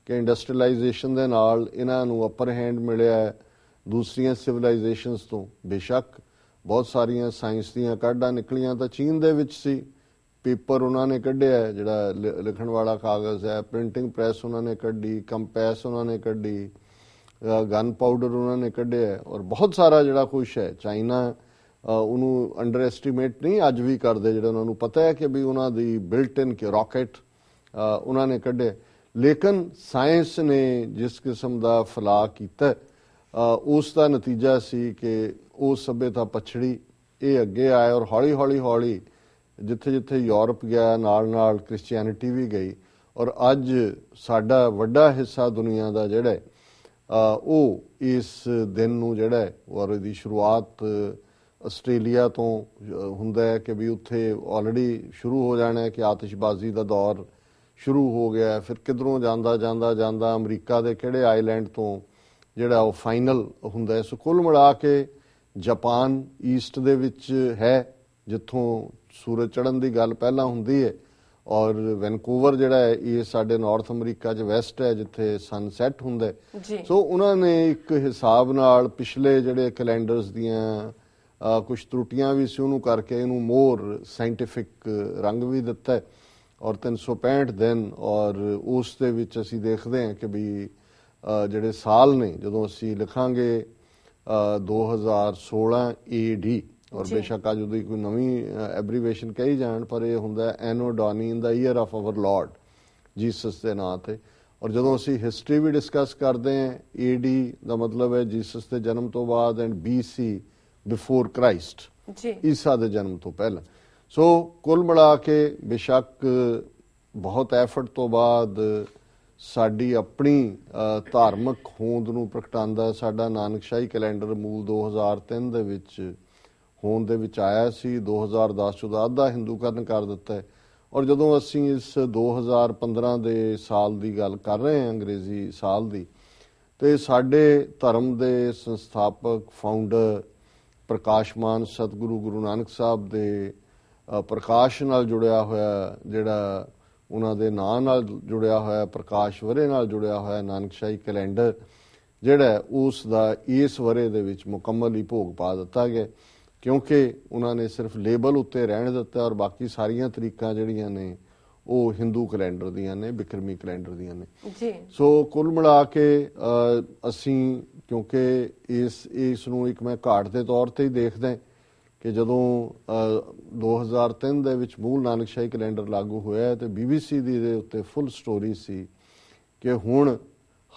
ਕਿ ਇੰਡਸਟਰੀਅਲਾਈਜੇਸ਼ਨ ਦੇ ਨਾਲ ਇਹਨਾਂ ਨੂੰ ਅਪਰ ਹੈਂਡ ਮਿਲਿਆ ਹੈ ਦੂਸਰੀਆਂ ਸਿਵਲਾਈਜੇਸ਼ਨਸ ਤੋਂ ਬੇਸ਼ੱਕ ਬਹੁਤ ਸਾਰੀਆਂ ਸਾਇੰਸ ਦੀਆਂ ਕਾਢਾਂ ਨਿਕਲੀਆਂ ਤਾਂ ਚੀਨ ਦੇ ਵਿੱਚ ਸੀ ਪੇਪਰ ਉਹਨਾਂ ਨੇ ਕੱਢਿਆ ਜਿਹੜਾ ਲਿਖਣ ਵਾਲਾ ਕਾਗਜ਼ ਹੈ ਪ੍ਰਿੰਟਿੰਗ ਪ੍ਰੈਸ ਉਹਨਾਂ ਨੇ ਕੱਢੀ ਕੰਪੈਸ ਉਹਨਾਂ ਨੇ ਕੱਢੀ ਗਨ ਪਾਊਡਰ ਉਹਨਾਂ ਨੇ ਕੱਢਿਆ ਔਰ ਬਹੁਤ ਸਾਰਾ ਜਿਹੜਾ ਖੁਸ਼ ਹੈ ਚਾਈਨਾ ਉਹਨੂੰ ਅੰਡਰ ਐਸਟੀਮੇਟ ਨਹੀਂ ਅੱਜ ਵੀ ਕਰਦੇ ਜਿਹੜਾ ਉਹਨਾਂ ਨੂੰ ਪਤਾ ਹੈ ਕਿ ਵੀ ਉਹਨਾਂ ਦੀ ਬਿਲਟ ਇਨ ਕਿ ਰਾਕਟ ਉਹਨਾਂ ਨੇ ਕੱਢੇ ਲੇਕਿਨ ਸਾਇੰਸ ਨੇ ਜਿਸ ਕਿਸਮ ਦਾ ਫਲਾ ਕੀਤਾ ਉਸ ਦਾ ਨਤੀਜਾ ਸੀ ਕਿ ਉਹ ਸਭਿਅਤਾ ਪਛੜੀ ਇਹ ਅੱਗੇ ਆਏ ਔਰ ਹੌਲੀ ਹੌਲੀ ਹੌਲੀ ਜਿੱਥੇ ਜਿੱਥੇ ਯੂਰਪ ਗਿਆ ਨਾਲ ਨਾਲ ਕ੍ਰਿਸਚੀਅਨਿਟੀ ਵੀ ਗਈ ਔਰ ਅੱਜ ਸਾਡਾ ਵੱਡਾ ਹਿੱਸਾ ਦੁਨੀਆ ਦਾ ਜਿਹੜਾ ਉਹ ਇਸ ਦਿਨ ਨੂੰ ਜਿਹੜਾ ਔਰ ਇਹਦੀ ਸ਼ੁਰੂਆਤ ਆਸਟ੍ਰੇਲੀਆ ਤੋਂ ਹੁੰਦਾ ਹੈ ਕਿ ਵੀ ਉੱਥੇ ਆਲਰੇਡੀ ਸ਼ੁਰੂ ਹੋ ਜਾਣਾ ਹੈ ਕਿ ਆਤਿਸ਼ਬਾਜ਼ੀ ਦਾ ਦੌਰ ਸ਼ੁਰੂ ਹੋ ਗਿਆ ਫਿਰ ਕਿਧਰੋਂ ਜਾਂਦਾ ਜਾਂਦਾ ਜਾਂਦਾ ਅਮਰੀਕਾ ਦੇ ਕਿਹੜੇ ਆਈਲੈਂਡ ਤੋਂ ਜਿਹੜਾ ਉਹ ਫਾਈਨਲ ਹੁੰਦਾ ਹੈ ਸੋ ਕੁੱਲ ਮਿਲਾ ਕੇ ਜਾਪਾਨ ਈਸਟ ਦੇ ਵਿੱਚ ਹੈ ਜਿੱਥੋਂ ਸੂਰਜ ਚੜ੍ਹਨ ਦੀ ਗੱਲ ਪਹਿਲਾਂ ਹੁੰਦੀ ਹੈ ਔਰ ਵੈਨਕੂਵਰ ਜਿਹੜਾ ਹੈ ਇਹ ਸਾਡੇ ਨਾਰਥ ਅਮਰੀਕਾ 'ਚ ਵੈਸਟ ਹੈ ਜਿੱਥੇ ਸਨਸੈਟ ਹੁੰਦਾ ਹੈ ਸੋ ਉਹਨਾਂ ਨੇ ਇੱਕ ਹਿਸਾਬ ਨਾਲ ਪਿਛਲੇ ਜਿਹੜੇ ਕੈਲੰਡਰਸ ਦੀਆਂ ਕੁਝ ਤਰੁੱਟੀਆਂ ਵੀ ਸੀ ਉਹਨੂੰ ਕਰਕੇ ਇਹਨੂੰ ਮੋਰ ਸਾਇੰਟਿਫਿਕ ਰੰਗ ਵੀ ਦਿੱਤਾ ਹੈ ਔਰ 365 ਦਿਨ ਔਰ ਉਸ ਦੇ ਵਿੱਚ ਅਸੀਂ ਦੇਖਦੇ ਹਾਂ ਕਿ ਵੀ ਜਿਹੜੇ ਸਾਲ ਨੇ ਜਦੋਂ ਅਸੀਂ ਲਿਖਾਂਗੇ 2016 ਏਡੀ ਔਰ ਬੇਸ਼ੱਕ ਅੱਜ ਉਹਦੀ ਕੋਈ ਨਵੀਂ ਐਬਰੀਵੇਸ਼ਨ ਕਹੀ ਜਾਣ ਪਰ ਇਹ ਹੁੰਦਾ anno domini in the year of our Lord Jesus ਦੇ ਨਾਂ ਤੇ ਔਰ ਜਦੋਂ ਅਸੀਂ ਹਿਸਟਰੀ ਵੀ ਡਿਸਕਸ ਕਰਦੇ ਹਾਂ ਏਡੀ e ਦਾ ਮਤਲਬ ਹੈ ਜੀਸਸ ਦੇ ਜਨਮ ਤੋਂ ਬਾਅਦ ਐਂਡ ਬੀਸੀ ਬਿਫੋਰ ਕ੍ਰਾਈਸਟ ਜੀ ਈਸਾ ਦੇ ਜਨਮ ਤੋਂ ਪਹਿਲਾਂ ਸੋ ਕੁੱਲ ਮਿਲਾ ਕੇ ਬੇਸ਼ੱਕ ਬਹੁਤ ਐਫਰਟ ਤੋਂ ਬਾਅਦ ਸਾਡੀ ਆਪਣੀ ਧਾਰਮਿਕ ਹੋਂਦ ਨੂੰ ਪ੍ਰਗਟਾਉਂਦਾ ਸਾਡਾ ਨਾਨਕਸ਼ਾਹੀ ਕੈਲੰਡਰ ਮੂਲ 2003 ਦੇ ਵਿੱਚ ਹੋਣ ਦੇ ਵਿੱਚ ਆਇਆ ਸੀ 2010 ਚ ਉਹਦਾ ਅੱਧਾ ਹਿੰਦੂਕਰਨ ਕਰ ਦਿੱਤਾ ਹੈ ਔਰ ਜਦੋਂ ਅਸੀਂ ਇਸ 2015 ਦੇ ਸਾਲ ਦੀ ਗੱਲ ਕਰ ਰਹੇ ਹਾਂ ਅੰਗਰੇਜ਼ੀ ਸਾਲ ਦੀ ਤੇ ਸਾਡੇ ਧਰਮ ਦੇ ਸੰਸਥਾਪਕ ਫਾਊਂਡਰ ਪ੍ਰਕਾਸ਼ਮਾਨ ਸਤਿਗੁਰੂ ਗੁਰੂ ਨਾਨਕ ਸਾਹਿਬ ਦੇ ਪ੍ਰਕਾਸ਼ ਨਾਲ ਜੁੜਿਆ ਹੋਇਆ ਜਿਹੜਾ ਉਹਨਾਂ ਦੇ ਨਾਂ ਨਾਲ ਜੁੜਿਆ ਹੋਇਆ ਪ੍ਰਕਾਸ਼ ਵਰੇ ਨਾਲ ਜੁੜਿਆ ਹੋਇਆ ਨਾਨਕਸ਼ਾਹੀ ਕੈਲੰਡਰ ਜਿਹੜਾ ਉਸ ਦਾ ਇਸ ਵਰੇ ਦੇ ਵਿੱਚ ਮੁਕੰਮਲ ਹੀ ਭੋਗ ਪਾ ਦਿੱਤਾ ਗਿਆ ਕਿਉਂਕਿ ਉਹਨਾਂ ਨੇ ਸਿਰਫ ਲੇਬਲ ਉੱਤੇ ਰਹਿਣ ਦਿੱਤਾ ਔਰ ਬਾਕੀ ਸਾਰੀਆਂ ਤਰੀਕਾਂ ਜਿਹੜੀਆਂ ਨੇ ਉਹ ਹਿੰਦੂ ਕੈਲੰਡਰ ਦੀਆਂ ਨੇ ਬਿਕਰਮੀ ਕੈਲੰਡਰ ਦੀਆਂ ਨੇ ਜੀ ਸੋ ਕੁੱਲ ਮਿਲਾ ਕੇ ਅਸੀਂ ਕਿਉਂਕਿ ਇਸ ਇਸ ਨੂੰ ਇੱਕ ਮੈਂ ਘਾਟ ਦੇ ਤੌਰ ਤੇ ਹੀ ਦੇਖਦਾ ਕਿ ਜਦੋਂ 2003 ਦੇ ਵਿੱਚ ਮੂਲ ਸ਼ਾਹੀ ਕੈਲੰਡਰ ਲਾਗੂ ਹੋਇਆ ਤੇ ਬੀਬੀਸੀ ਦੀ ਦੇ ਉੱਤੇ ਫੁੱਲ ਸਟੋਰੀ ਸੀ ਕਿ ਹੁਣ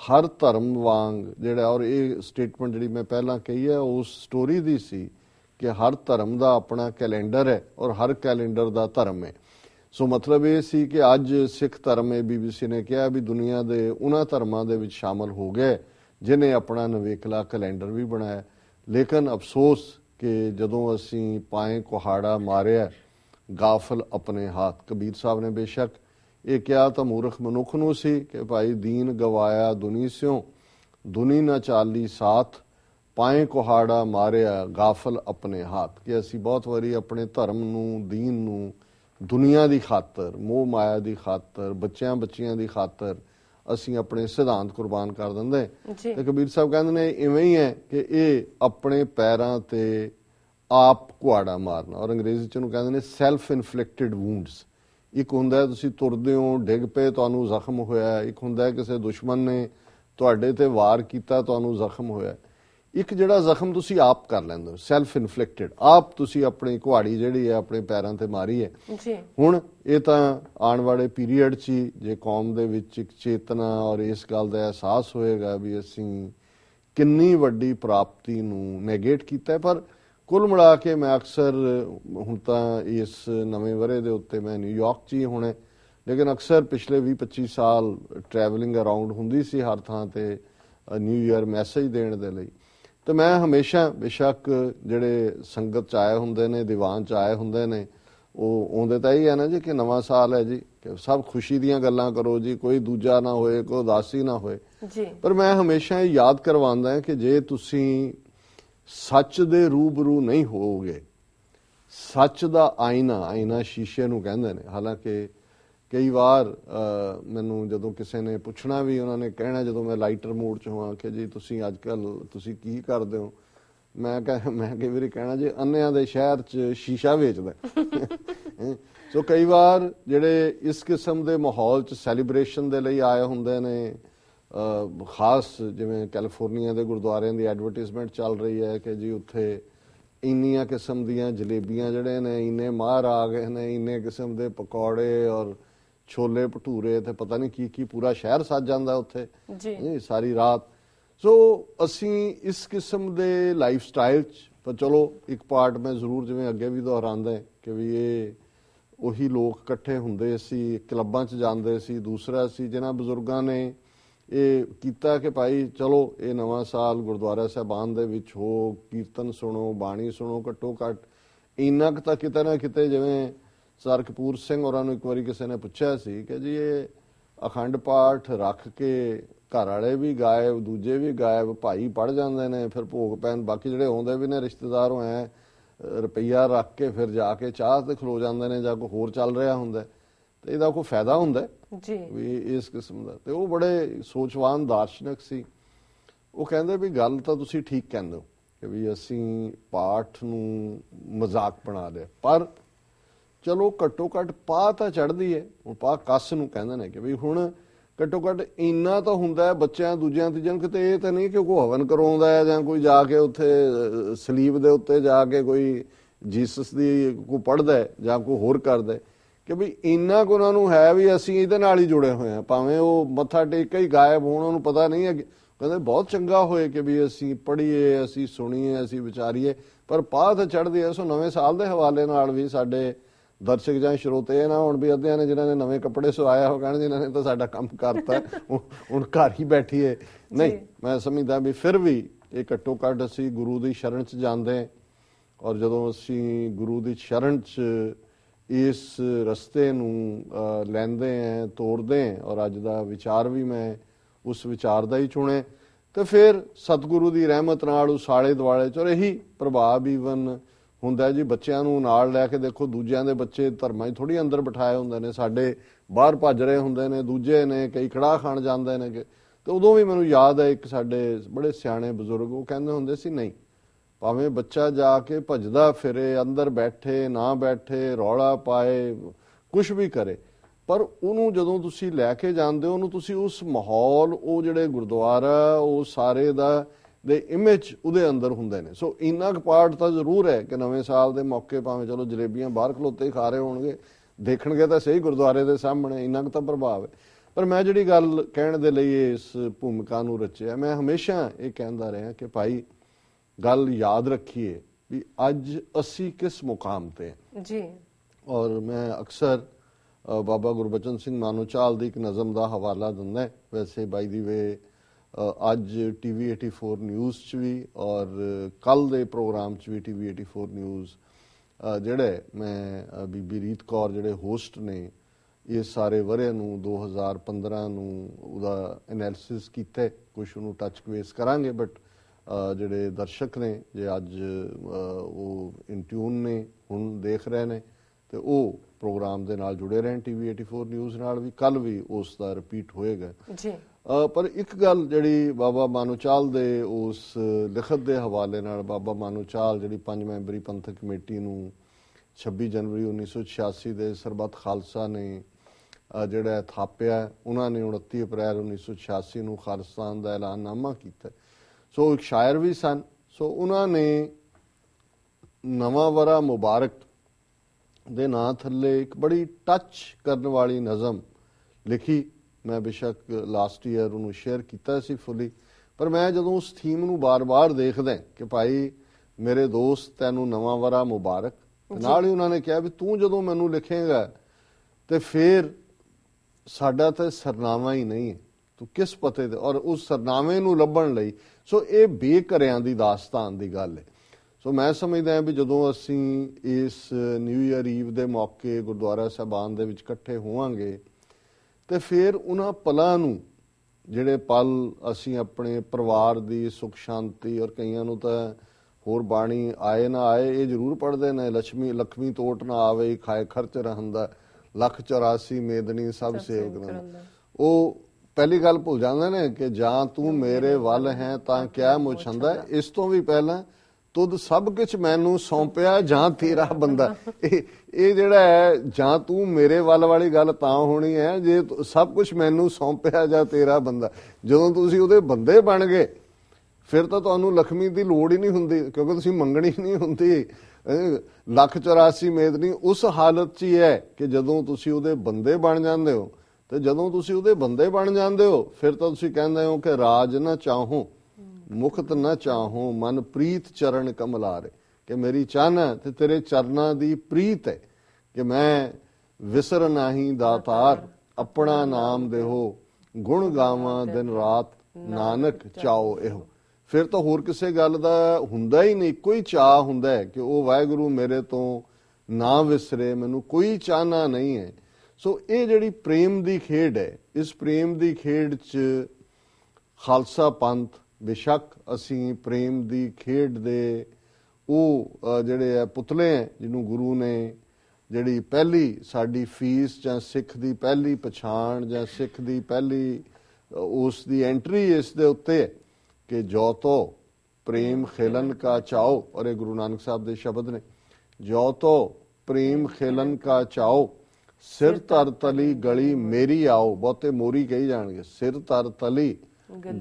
ਹਰ ਧਰਮ ਵਾਂਗ ਜਿਹੜਾ ਔਰ ਇਹ ਸਟੇਟਮੈਂਟ ਜਿਹੜੀ ਮੈਂ ਪਹਿਲਾਂ ਕਹੀ ਹੈ ਉਸ ਸਟੋਰੀ ਦੀ ਸੀ ਕਿ ਹਰ ਧਰਮ ਦਾ ਆਪਣਾ ਕੈਲੰਡਰ ਹੈ ਔਰ ਹਰ ਕੈਲੰਡਰ ਦਾ ਧਰਮ ਹੈ ਸੋ ਮਤਲਬ ਇਹ ਸੀ ਕਿ ਅੱਜ ਸਿੱਖ ਧਰਮ ਬੀਬੀਸੀ ਨੇ ਕਿਹਾ ਵੀ ਦੁਨੀਆ ਦੇ ਉਹਨਾਂ ਧਰਮਾਂ ਦੇ ਵਿੱਚ ਸ਼ਾਮਲ ਹੋ ਗਏ ਜਿਨੇ ਆਪਣਾ ਨਵੇਕਲਾ ਕੈਲੰਡਰ ਵੀ ਬਣਾਇਆ ਲੇਕਿਨ ਅਫਸੋਸ ਕਿ ਜਦੋਂ ਅਸੀਂ ਪਾਏ ਕੁਹਾੜਾ ਮਾਰਿਆ ਗਾਫਲ ਆਪਣੇ ਹੱਥ ਕਬੀਰ ਸਾਹਿਬ ਨੇ ਬੇਸ਼ੱਕ ਇਹ ਕਿਹਾ ਤਾਂ ਮੂਰਖ ਮਨੁੱਖ ਨੂੰ ਸੀ ਕਿ ਭਾਈ ਦੀਨ ਗਵਾਇਆ ਦੁਨੀ ਸਿਓ ਦੁਨੀ ਨਾ ਚਾਲੀ ਸਾਥ ਪਾਏ ਕੋਹਾੜਾ ਮਾਰਿਆ ਗਾਫਲ ਆਪਣੇ ਹੱਥ ਕਿ ਅਸੀਂ ਬਹੁਤ ਵਾਰੀ ਆਪਣੇ ਧਰਮ ਨੂੰ دین ਨੂੰ ਦੁਨੀਆ ਦੀ ਖਾਤਰ ਮੋਹ ਮਾਇਆ ਦੀ ਖਾਤਰ ਬੱਚਿਆਂ ਬੱਚੀਆਂ ਦੀ ਖਾਤਰ ਅਸੀਂ ਆਪਣੇ ਸਿਧਾਂਤ ਕੁਰਬਾਨ ਕਰ ਦਿੰਦੇ ਤੇ ਕਬੀਰ ਸਾਹਿਬ ਕਹਿੰਦੇ ਨੇ ਇਵੇਂ ਹੀ ਹੈ ਕਿ ਇਹ ਆਪਣੇ ਪੈਰਾਂ ਤੇ ਆਪ ਕੁਹਾੜਾ ਮਾਰਨਾ ਔਰ ਅੰਗਰੇਜ਼ੀ ਚ ਉਹਨੂੰ ਕਹਿੰਦੇ ਨੇ ਸੈਲਫ ਇਨਫਲਿਕਟਿਡ ਵੂੰਡਸ ਇੱਕ ਹੁੰਦਾ ਤੁਸੀਂ ਤੁਰਦੇ ਹੋ ਡਿੱਗ ਪਏ ਤੁਹਾਨੂੰ ਜ਼ਖਮ ਹੋਇਆ ਇੱਕ ਹੁੰਦਾ ਕਿਸੇ ਦੁਸ਼ਮਣ ਨੇ ਤੁਹਾਡੇ ਤੇ ਵਾਰ ਕੀਤਾ ਤੁਹਾਨੂੰ ਜ਼ਖਮ ਹੋਇਆ ਇੱਕ ਜਿਹੜਾ ਜ਼ਖਮ ਤੁਸੀਂ ਆਪ ਕਰ ਲੈਂਦੇ ਹੋ ਸੈਲਫ ਇਨਫਲਿਕਟਿਡ ਆਪ ਤੁਸੀਂ ਆਪਣੀ ਕੁਹਾੜੀ ਜਿਹੜੀ ਹੈ ਆਪਣੇ ਪੈਰਾਂ ਤੇ ਮਾਰੀ ਹੈ ਜੀ ਹੁਣ ਇਹ ਤਾਂ ਆਉਣ ਵਾਲੇ ਪੀਰੀਅਡ 'ਚ ਜੇ ਕੌਮ ਦੇ ਵਿੱਚ ਇੱਕ ਚੇਤਨਾ ਔਰ ਇਸ ਗੱਲ ਦਾ ਅਹਿਸਾਸ ਹੋਏਗਾ ਵੀ ਅਸੀਂ ਕਿੰਨੀ ਵੱਡੀ ਪ੍ਰਾਪਤੀ ਨੂੰ ਨੈਗੇਟ ਕੀਤਾ ਪਰ ਕੁੱਲ ਮਿਲਾ ਕੇ ਮੈਂ ਅਕਸਰ ਹੁਣ ਤਾਂ ਇਸ ਨਵੇਂ ਵਰੇ ਦੇ ਉੱਤੇ ਮੈਂ ਨਿਊਯਾਰਕ 'ਚ ਹੀ ਹੁਣੇ ਲੇਕਿਨ ਅਕਸਰ ਪਿਛਲੇ 20-25 ਸਾਲ ਟਰੈਵਲਿੰਗ ਅਰਾਊਂਡ ਹੁੰਦੀ ਸੀ ਹਰ ਥਾਂ ਤੇ ਨਿਊ ਇਅਰ ਮੈਸੇਜ ਦੇਣ ਦੇ ਲਈ ਤੇ ਮੈਂ ਹਮੇਸ਼ਾ ਬਿਸ਼ੱਕ ਜਿਹੜੇ ਸੰਗਤ ਚ ਆਏ ਹੁੰਦੇ ਨੇ ਦੀਵਾਨ ਚ ਆਏ ਹੁੰਦੇ ਨੇ ਉਹ ਆਉਂਦੇ ਤਾਂ ਹੀ ਹੈ ਨਾ ਜੀ ਕਿ ਨਵਾਂ ਸਾਲ ਹੈ ਜੀ ਕਿ ਸਭ ਖੁਸ਼ੀ ਦੀਆਂ ਗੱਲਾਂ ਕਰੋ ਜੀ ਕੋਈ ਦੂਜਾ ਨਾ ਹੋਏ ਕੋਈ ਉਦਾਸੀ ਨਾ ਹੋਏ ਜੀ ਪਰ ਮੈਂ ਹਮੇਸ਼ਾ ਇਹ ਯਾਦ ਕਰਵਾਉਂਦਾ ਹਾਂ ਕਿ ਜੇ ਤੁਸੀਂ ਸੱਚ ਦੇ ਰੂਬਰੂ ਨਹੀਂ ਹੋਵੋਗੇ ਸੱਚ ਦਾ ਆਇਨਾ ਆਇਨਾ ਸ਼ੀਸ਼ੇ ਨੂੰ ਕਹਿੰਦੇ ਨੇ ਹਾਲਾਂਕਿ ਕਈ ਵਾਰ ਮੈਨੂੰ ਜਦੋਂ ਕਿਸੇ ਨੇ ਪੁੱਛਣਾ ਵੀ ਉਹਨਾਂ ਨੇ ਕਹਿਣਾ ਜਦੋਂ ਮੈਂ ਲਾਈਟਰ ਮੂਡ 'ਚ ਹਾਂ ਕਿ ਜੀ ਤੁਸੀਂ ਅੱਜ ਕੱਲ ਤੁਸੀਂ ਕੀ ਕਰਦੇ ਹੋ ਮੈਂ ਕਹ ਮੈਂ ਕਿ ਵੀਰੇ ਕਹਿਣਾ ਜੇ ਅੰਨਿਆਂ ਦੇ ਸ਼ਹਿਰ 'ਚ ਸ਼ੀਸ਼ਾ ਵੇਚਦਾ ਸੋ ਕਈ ਵਾਰ ਜਿਹੜੇ ਇਸ ਕਿਸਮ ਦੇ ਮਾਹੌਲ 'ਚ ਸੈਲੀਬ੍ਰੇਸ਼ਨ ਦੇ ਲਈ ਆਏ ਹੁੰਦੇ ਨੇ ਖਾਸ ਜਿਵੇਂ ਕੈਲੀਫੋਰਨੀਆ ਦੇ ਗੁਰਦੁਆਰਿਆਂ ਦੀ ਐਡਵਰਟਾਈਜ਼ਮੈਂਟ ਚੱਲ ਰਹੀ ਹੈ ਕਿ ਜੀ ਉੱਥੇ ਇੰਨੀਆਂ ਕਿਸਮ ਦੀਆਂ ਜਲੇਬੀਆਂ ਜਿਹੜੇ ਨੇ ਇੰਨੇ ਮਾਰ ਆ ਗਏ ਨੇ ਇੰਨੇ ਕਿਸਮ ਦੇ ਪਕੌੜੇ ਔਰ ਛੋਲੇ ਭਟੂਰੇ ਤੇ ਪਤਾ ਨਹੀਂ ਕੀ ਕੀ ਪੂਰਾ ਸ਼ਹਿਰ ਸੱਜ ਜਾਂਦਾ ਉੱਥੇ ਜੀ ਸਾਰੀ ਰਾਤ ਸੋ ਅਸੀਂ ਇਸ ਕਿਸਮ ਦੇ ਲਾਈਫ ਸਟਾਈਲ ਚ ਪਰ ਚਲੋ ਇੱਕ ਪਾਰਟ ਮੈਂ ਜ਼ਰੂਰ ਜਿਵੇਂ ਅੱਗੇ ਵੀ ਦੁਹਰਾਉਂਦਾ ਕਿ ਵੀ ਇਹ ਉਹੀ ਲੋਕ ਇਕੱਠੇ ਹੁੰਦੇ ਸੀ ਕਲੱਬਾਂ 'ਚ ਜਾਂਦੇ ਸੀ ਦੂਸਰਾ ਸੀ ਜਿਨ੍ਹਾਂ ਬਜ਼ੁਰਗਾਂ ਨੇ ਇਹ ਕੀਤਾ ਕਿ ਭਾਈ ਚਲੋ ਇਹ ਨਵਾਂ ਸਾਲ ਗੁਰਦੁਆਰਾ ਸਾਹਿਬਾਨ ਦੇ ਵਿੱਚ ਹੋ ਕੀਰਤਨ ਸੁਣੋ ਬਾਣੀ ਸੁਣੋ ਘਟੋ ਘਟ ਇੰਨਾ ਕੁ ਤਾਂ ਕਿਤੇ ਨਾ ਕਿਤੇ ਜਿਵੇਂ ਸਰ ਕਪੂਰ ਸਿੰਘ ਹੋਰਾਂ ਨੂੰ ਇੱਕ ਵਾਰੀ ਕਿਸੇ ਨੇ ਪੁੱਛਿਆ ਸੀ ਕਿ ਜੀ ਇਹ ਅਖੰਡ ਪਾਠ ਰੱਖ ਕੇ ਘਰ ਵਾਲੇ ਵੀ ਗਾਇਬ ਦੂਜੇ ਵੀ ਗਾਇਬ ਭਾਈ ਪੜ ਜਾਂਦੇ ਨੇ ਫਿਰ ਭੋਗ ਪੈਣ ਬਾਕੀ ਜਿਹੜੇ ਆਉਂਦੇ ਵੀ ਨੇ ਰਿਸ਼ਤੇਦਾਰ ਹੋਏ ਰੁਪਈਆ ਰੱਖ ਕੇ ਫਿਰ ਜਾ ਕੇ ਚਾਹ ਤੇ ਖਲੋ ਜਾਂਦੇ ਨੇ ਜਾਂ ਕੋਈ ਹੋਰ ਚੱਲ ਰਿਹਾ ਹੁੰਦਾ ਤੇ ਇਹਦਾ ਕੋਈ ਫਾਇਦਾ ਹੁੰਦਾ ਜੀ ਵੀ ਇਸ ਕਿਸਮ ਦਾ ਤੇ ਉਹ ਬੜੇ ਸੋਚਵਾਨ ਦਾਰਸ਼ਨਿਕ ਸੀ ਉਹ ਕਹਿੰਦੇ ਵੀ ਗੱਲ ਤਾਂ ਤੁਸੀਂ ਠੀਕ ਕਹਿੰਦੇ ਹੋ ਕਿ ਵੀ ਅਸੀਂ ਪਾਠ ਨੂੰ ਮਜ਼ਾਕ ਬਣਾ ਲਿਆ ਪਰ ਚਲੋ ਘੱਟੋ ਘੱਟ ਪਾ ਤਾਂ ਚੜਦੀ ਹੈ ਉਹ ਪਾ ਕੱਸ ਨੂੰ ਕਹਿੰਦੇ ਨੇ ਕਿ ਵੀ ਹੁਣ ਘੱਟੋ ਘੱਟ ਇੰਨਾ ਤਾਂ ਹੁੰਦਾ ਹੈ ਬੱਚਿਆਂ ਦੂਜਿਆਂ ਤੇ ਜਨ ਕਿਤੇ ਇਹ ਤਾਂ ਨਹੀਂ ਕਿ ਕੋਈ ਹਵਨ ਕਰਾਉਂਦਾ ਹੈ ਜਾਂ ਕੋਈ ਜਾ ਕੇ ਉੱਥੇ ਸਲੀਬ ਦੇ ਉੱਤੇ ਜਾ ਕੇ ਕੋਈ ਜੀਸਸ ਦੀ ਕੋ ਪੜਦਾ ਹੈ ਜਾਂ ਕੋ ਹੋਰ ਕਰਦਾ ਕਿ ਵੀ ਇੰਨਾ ਕੋ ਉਹਨਾਂ ਨੂੰ ਹੈ ਵੀ ਅਸੀਂ ਇਹਦੇ ਨਾਲ ਹੀ ਜੁੜੇ ਹੋਏ ਆ ਭਾਵੇਂ ਉਹ ਮੱਥਾ ਟੇਕ ਹੀ ਗਾਇਬ ਹੋਣ ਉਹਨੂੰ ਪਤਾ ਨਹੀਂ ਹੈ ਕਹਿੰਦੇ ਬਹੁਤ ਚੰਗਾ ਹੋਏ ਕਿ ਵੀ ਅਸੀਂ ਪੜੀਏ ਅਸੀਂ ਸੁਣੀਏ ਅਸੀਂ ਵਿਚਾਰੀਏ ਪਰ ਪਾਥ ਚੜਦੇ ਐ ਸੋ ਨਵੇਂ ਸਾਲ ਦੇ ਹਵਾਲੇ ਨਾਲ ਵੀ ਸਾਡੇ ਦਰਸ਼ਕ ਜਾਂ ਸ਼ਰੋਤੇ ਇਹ ਨਾ ਹੁਣ ਵੀ ਅੱਧਿਆਂ ਨੇ ਜਿਨ੍ਹਾਂ ਨੇ ਨਵੇਂ ਕੱਪੜੇ ਸਵਾਇਆ ਹੋ ਕਹਿੰਦੇ ਇਹਨਾਂ ਨੇ ਤਾਂ ਸਾਡਾ ਕੰਮ ਕਰਤਾ ਹੁਣ ਘਰ ਹੀ ਬੈਠੀ ਹੈ ਨਹੀਂ ਮੈਂ ਸਮਝਦਾ ਵੀ ਫਿਰ ਵੀ ਇਹ ਘੱਟੋ ਘੱਟ ਅਸੀਂ ਗੁਰੂ ਦੀ ਸ਼ਰਨ 'ਚ ਜਾਂਦੇ ਔਰ ਜਦੋਂ ਅਸੀਂ ਗੁਰੂ ਦੀ ਸ਼ਰਨ 'ਚ ਇਸ ਰਸਤੇ ਨੂੰ ਲੈਂਦੇ ਆਂ ਤੋੜਦੇ ਆਂ ਔਰ ਅੱਜ ਦਾ ਵਿਚਾਰ ਵੀ ਮੈਂ ਉਸ ਵਿਚਾਰ ਦਾ ਹੀ ਚੁਣੇ ਤੇ ਫਿਰ ਸਤਿਗੁਰੂ ਦੀ ਰਹਿਮਤ ਨਾਲ ਉਸ ਸਾਲੇ ਦੁਆਲੇ ਚ ਔਰ ਪ੍ਰਭਾਵ ਈਵਨ ਹੁੰਦਾ ਜੀ ਬੱਚਿਆਂ ਨੂੰ ਨਾਲ ਲੈ ਕੇ ਦੇਖੋ ਦੂਜਿਆਂ ਦੇ ਬੱਚੇ ਧਰਮਾਂ ਹੀ ਥੋੜੀ ਅੰਦਰ ਬਿਠਾਏ ਹੁੰਦੇ ਨੇ ਸਾਡੇ ਬਾਹਰ ਭੱਜ ਰਹੇ ਹੁੰਦੇ ਨੇ ਦੂਜੇ ਨੇ ਕਈ ਖੜਾ ਖਾਣ ਜਾਂਦੇ ਨੇ ਤੇ ਉਦੋਂ ਵੀ ਮੈਨੂੰ ਯਾਦ ਹੈ ਇੱਕ ਸਾਡੇ ਬੜੇ ਸਿਆਣੇ ਬਜ਼ੁਰਗ ਉਹ ਕਹਿੰਦੇ ਹੁੰਦੇ ਸੀ ਨਹੀਂ ਭਾਵੇਂ ਬੱਚਾ ਜਾ ਕੇ ਭੱਜਦਾ ਫਿਰੇ ਅੰਦਰ ਬੈਠੇ ਨਾ ਬੈਠੇ ਰੌਲਾ ਪਾਏ ਕੁਝ ਵੀ ਕਰੇ ਪਰ ਉਹਨੂੰ ਜਦੋਂ ਤੁਸੀਂ ਲੈ ਕੇ ਜਾਂਦੇ ਹੋ ਉਹਨੂੰ ਤੁਸੀਂ ਉਸ ਮਾਹੌਲ ਉਹ ਜਿਹੜੇ ਗੁਰਦੁਆਰਾ ਉਹ ਸਾਰੇ ਦਾ ਦੇ ਇਮੇਜ ਉਹਦੇ ਅੰਦਰ ਹੁੰਦੇ ਨੇ ਸੋ ਇੰਨਾ ਕੁ ਪਾਰਟ ਤਾਂ ਜ਼ਰੂਰ ਹੈ ਕਿ ਨਵੇਂ ਸਾਲ ਦੇ ਮੌਕੇ ਭਾਵੇਂ ਚਲੋ ਜਲੇਬੀਆਂ ਬਾਹਰ ਖਲੋਤੇ ਹੀ ਖਾ ਰਹੇ ਹੋਣਗੇ ਦੇਖਣਗੇ ਤਾਂ ਸਹੀ ਗੁਰਦੁਆਰੇ ਦੇ ਸਾਹਮਣੇ ਇੰਨਾ ਕੁ ਤਾਂ ਪ੍ਰਭਾਵ ਹੈ ਪਰ ਮੈਂ ਜਿਹੜੀ ਗੱਲ ਕਹਿਣ ਦੇ ਲਈ ਇਸ ਭੂਮਿਕਾ ਨੂੰ ਰਚਿਆ ਮੈਂ ਹਮੇਸ਼ਾ ਇਹ ਕਹਿੰਦਾ ਰਿਹਾ ਕਿ ਭਾਈ ਗੱਲ ਯਾਦ ਰੱਖੀਏ ਵੀ ਅੱਜ ਅਸੀਂ ਕਿਸ ਮੁਕਾਮ ਤੇ ਜੀ ਔਰ ਮੈਂ ਅਕਸਰ ਬਾਬਾ ਗੁਰਬਚਨ ਸਿੰਘ ਮਾਨੋਚਾਲ ਦੀ ਇੱਕ ਨਜ਼ਮ ਦਾ ਹਵਾਲਾ ਦਿੰਦਾ ਵੈਸੇ ਬਾਈ ਦੀ ਵੇ ਅੱਜ ਟੀਵੀ 84 ਨਿਊਜ਼ 'ਚ ਵੀ ਔਰ ਕੱਲ ਦੇ ਪ੍ਰੋਗਰਾਮ 'ਚ ਵੀ ਟੀਵੀ 84 ਨਿਊਜ਼ ਜਿਹੜੇ ਮੈਂ ਬੀਬੀ ਰੀਤ ਕੌਰ ਜਿਹੜੇ ਹੋਸਟ ਨੇ ਇਹ ਸਾਰੇ ਵਰਿਆਂ ਨੂੰ 2015 ਨੂੰ ਉਹਦਾ ਐਨਾਲਿਸਿਸ ਕੀਤਾ ਕੁਝ ਉਹਨੂੰ ਟੱਚ ਬੇਸ ਕਰਾਂਗੇ ਬਟ ਜਿਹੜੇ ਦਰਸ਼ਕ ਨੇ ਜੇ ਅੱਜ ਉਹ ਇਨ ਟਿਊਨ ਨੇ ਹੁਣ ਦੇਖ ਰਹੇ ਨੇ ਤੇ ਉਹ ਪ੍ਰੋਗਰਾਮ ਦੇ ਨਾਲ ਜੁੜੇ ਰਹਿਣ ਟੀਵੀ 84 ਨਿਊਜ਼ ਨਾਲ ਵੀ ਕੱਲ ਵੀ ਉਸ ਦਾ ਰਿਪੀਟ ਹੋਏਗਾ ਜੀ ਪਰ ਇੱਕ ਗੱਲ ਜਿਹੜੀ ਬਾਬਾ ਮਾਨੂਚਾਲ ਦੇ ਉਸ ਲਿਖਤ ਦੇ ਹਵਾਲੇ ਨਾਲ ਬਾਬਾ ਮਾਨੂਚਾਲ ਜਿਹੜੀ ਪੰਜ ਮੈਂਬਰੀ ਪੰਥਕ ਕਮੇਟੀ ਨੂੰ 26 ਜਨਵਰੀ 1986 ਦੇ ਸਰਬੱਤ ਖਾਲਸਾ ਨੇ ਜਿਹੜਾ ਥਾਪਿਆ ਉਹਨਾਂ ਨੇ 29 ਅਪ੍ਰੈਲ 1986 ਨੂੰ ਖਾਲਸਾਨ ਦਾ ਐਲਾਨਨਾਮਾ ਕੀਤਾ ਸੋ ਇੱਕ ਸ਼ਾਇਰ ਵੀ ਸਨ ਸੋ ਉਹਨਾਂ ਨੇ ਨਵਾਂ ਵਰਾ ਮੁਬਾਰਕ ਦੇ ਨਾਂ ਥੱਲੇ ਇੱਕ ਬੜੀ ਟੱਚ ਕਰਨ ਵਾਲੀ ਨਜ਼ਮ ਲਿਖੀ ਮੈਂ ਬੇਸ਼ੱਕ ਲਾਸਟ ਈਅਰ ਉਹਨੂੰ ਸ਼ੇਅਰ ਕੀਤਾ ਸੀ ਫੁੱਲੀ ਪਰ ਮੈਂ ਜਦੋਂ ਉਸ ਥੀਮ ਨੂੰ ਬਾਰ-ਬਾਰ ਦੇਖਦਾ ਕਿ ਭਾਈ ਮੇਰੇ ਦੋਸਤ ਤੈਨੂੰ ਨਵਾਂ ਵਰਾ ਮੁਬਾਰਕ ਨਾਲ ਹੀ ਉਹਨਾਂ ਨੇ ਕਿਹਾ ਵੀ ਤੂੰ ਜਦੋਂ ਮੈਨੂੰ ਲਿਖੇਗਾ ਤੇ ਫੇਰ ਸਾਡਾ ਤਾਂ ਸਰਨਾਮਾ ਹੀ ਨਹੀਂ ਹੈ ਤੂੰ ਕਿਸ ਪਤੇ ਤੇ ਔਰ ਉਸ ਸਰਨਾਮੇ ਨੂੰ ਲੱਭਣ ਲਈ ਸੋ ਇਹ ਬੇਕਰਿਆਂ ਦੀ ਦਾਸਤਾਨ ਦੀ ਗੱਲ ਹੈ ਸੋ ਮੈਂ ਸਮਝਦਾ ਹਾਂ ਵੀ ਜਦੋਂ ਅਸੀਂ ਇਸ ਨਿਊ ਇਅਰ ਈਵ ਦੇ ਮੌਕੇ ਗੁਰਦੁਆਰਾ ਸਾਹਿਬਾਨ ਦੇ ਵਿੱਚ ਇਕੱਠੇ ਹੋਵਾਂਗੇ ਤੇ ਫਿਰ ਉਹਨਾਂ ਪਲਾਂ ਨੂੰ ਜਿਹੜੇ ਪਲ ਅਸੀਂ ਆਪਣੇ ਪਰਿਵਾਰ ਦੀ ਸੁਖ ਸ਼ਾਂਤੀ ਔਰ ਕਈਆਂ ਨੂੰ ਤਾਂ ਹੋਰ ਬਾਣੀ ਆਏ ਨਾ ਆਏ ਇਹ ਜ਼ਰੂਰ ਪੜਦੇ ਨੇ ਲక్ష్ਮੀ ਲక్ష్ਮੀ ਤੋਟ ਨਾ ਆਵੇ ਖਾਏ ਖਰਚ ਰਹਿੰਦਾ ਲੱਖ 84 ਮੇਦਨੀ ਸਭ ਸੇਵਕ ਨਾ ਉਹ ਪਹਿਲੀ ਗੱਲ ਭੁੱਲ ਜਾਂਦੇ ਨੇ ਕਿ ਜਾਂ ਤੂੰ ਮੇਰੇ ਵੱਲ ਹੈ ਤਾਂ ਕਿਆ ਮੁਛੰਦਾ ਇਸ ਤੋਂ ਵੀ ਪਹਿਲਾਂ ਤੁਦ ਸਭ ਕੁਝ ਮੈਨੂੰ ਸੌਂਪਿਆ ਜਾਂ ਤੇਰਾ ਬੰਦਾ ਇਹ ਜਿਹੜਾ ਹੈ ਜਾਂ ਤੂੰ ਮੇਰੇ ਵੱਲ ਵਾਲੀ ਗੱਲ ਤਾਂ ਹੋਣੀ ਹੈ ਜੇ ਸਭ ਕੁਝ ਮੈਨੂੰ ਸੌਂਪਿਆ ਜਾਂ ਤੇਰਾ ਬੰਦਾ ਜਦੋਂ ਤੁਸੀਂ ਉਹਦੇ ਬੰਦੇ ਬਣ ਗਏ ਫਿਰ ਤਾਂ ਤੁਹਾਨੂੰ ਲਖਮੀ ਦੀ ਲੋੜ ਹੀ ਨਹੀਂ ਹੁੰਦੀ ਕਿਉਂਕਿ ਤੁਸੀਂ ਮੰਗਣੀ ਨਹੀਂ ਹੁੰਦੀ ਲੱਖ 84 ਨਹੀਂ ਉਸ ਹਾਲਤ 'ਚ ਹੀ ਹੈ ਕਿ ਜਦੋਂ ਤੁਸੀਂ ਉਹਦੇ ਬੰਦੇ ਬਣ ਜਾਂਦੇ ਹੋ ਤੇ ਜਦੋਂ ਤੁਸੀਂ ਉਹਦੇ ਬੰਦੇ ਬਣ ਜਾਂਦੇ ਹੋ ਫਿਰ ਤਾਂ ਤੁਸੀਂ ਕਹਿੰਦੇ ਹੋ ਕਿ ਰਾਜ ਨਾ ਚਾਹੂੰ ਮੁਖਤ ਨਾ ਚਾਹੂੰ ਮਨ ਪ੍ਰੀਤ ਚਰਨ ਕਮਲਾਰੇ ਕਿ ਮੇਰੀ ਚਾਹਨਾ ਤੇ ਤੇਰੇ ਚਰਨਾਂ ਦੀ ਪ੍ਰੀਤ ਹੈ ਕਿ ਮੈਂ ਵਿਸਰ ਨਾਹੀ ਦਾਤਾਰ ਆਪਣਾ ਨਾਮ ਦੇਹੋ ਗੁਣ ਗਾਵਾਂ ਦਿਨ ਰਾਤ ਨਾਨਕ ਚਾਓ ਇਹੋ ਫਿਰ ਤਾਂ ਹੋਰ ਕਿਸੇ ਗੱਲ ਦਾ ਹੁੰਦਾ ਹੀ ਨਹੀਂ ਕੋਈ ਚਾਹ ਹੁੰਦਾ ਕਿ ਉਹ ਵਾਹਿਗੁਰੂ ਮੇਰੇ ਤੋਂ ਨਾ ਵਿਸਰੇ ਮੈਨੂੰ ਕੋਈ ਚਾਹਨਾ ਨਹੀਂ ਹੈ ਸੋ ਇਹ ਜਿਹੜੀ ਪ੍ਰੇਮ ਦੀ ਖੇਡ ਹੈ ਇਸ ਪ੍ਰੇਮ ਦੀ ਖੇਡ 'ਚ ਖਾਲਸਾ ਪੰਥ ਬੇਸ਼ੱਕ ਅਸੀਂ ਪ੍ਰੇਮ ਦੀ ਖੇਡ ਦੇ ਉਹ ਜਿਹੜੇ ਆ ਪੁਤਲੇ ਆ ਜਿਹਨੂੰ ਗੁਰੂ ਨੇ ਜਿਹੜੀ ਪਹਿਲੀ ਸਾਡੀ ਫੀਸ ਜਾਂ ਸਿੱਖ ਦੀ ਪਹਿਲੀ ਪਛਾਣ ਜਾਂ ਸਿੱਖ ਦੀ ਪਹਿਲੀ ਉਸ ਦੀ ਐਂਟਰੀ ਇਸ ਦੇ ਉੱਤੇ ਕਿ ਜੋ ਤੋ ਪ੍ਰੇਮ ਖੇਲਨ ਕਾ ਚਾਓ ਔਰ ਇਹ ਗੁਰੂ ਨਾਨਕ ਸਾਹਿਬ ਦੇ ਸ਼ਬਦ ਨੇ ਜੋ ਤੋ ਪ੍ਰੇਮ ਖੇਲਨ ਕਾ ਚਾਓ ਸਿਰ ਤਰ ਤਲੀ ਗਲੀ ਮੇਰੀ ਆਓ ਬਹੁਤੇ ਮੋਰੀ ਕਹੀ ਜਾਣਗੇ ਸਿਰ ਤਰ ਤਲੀ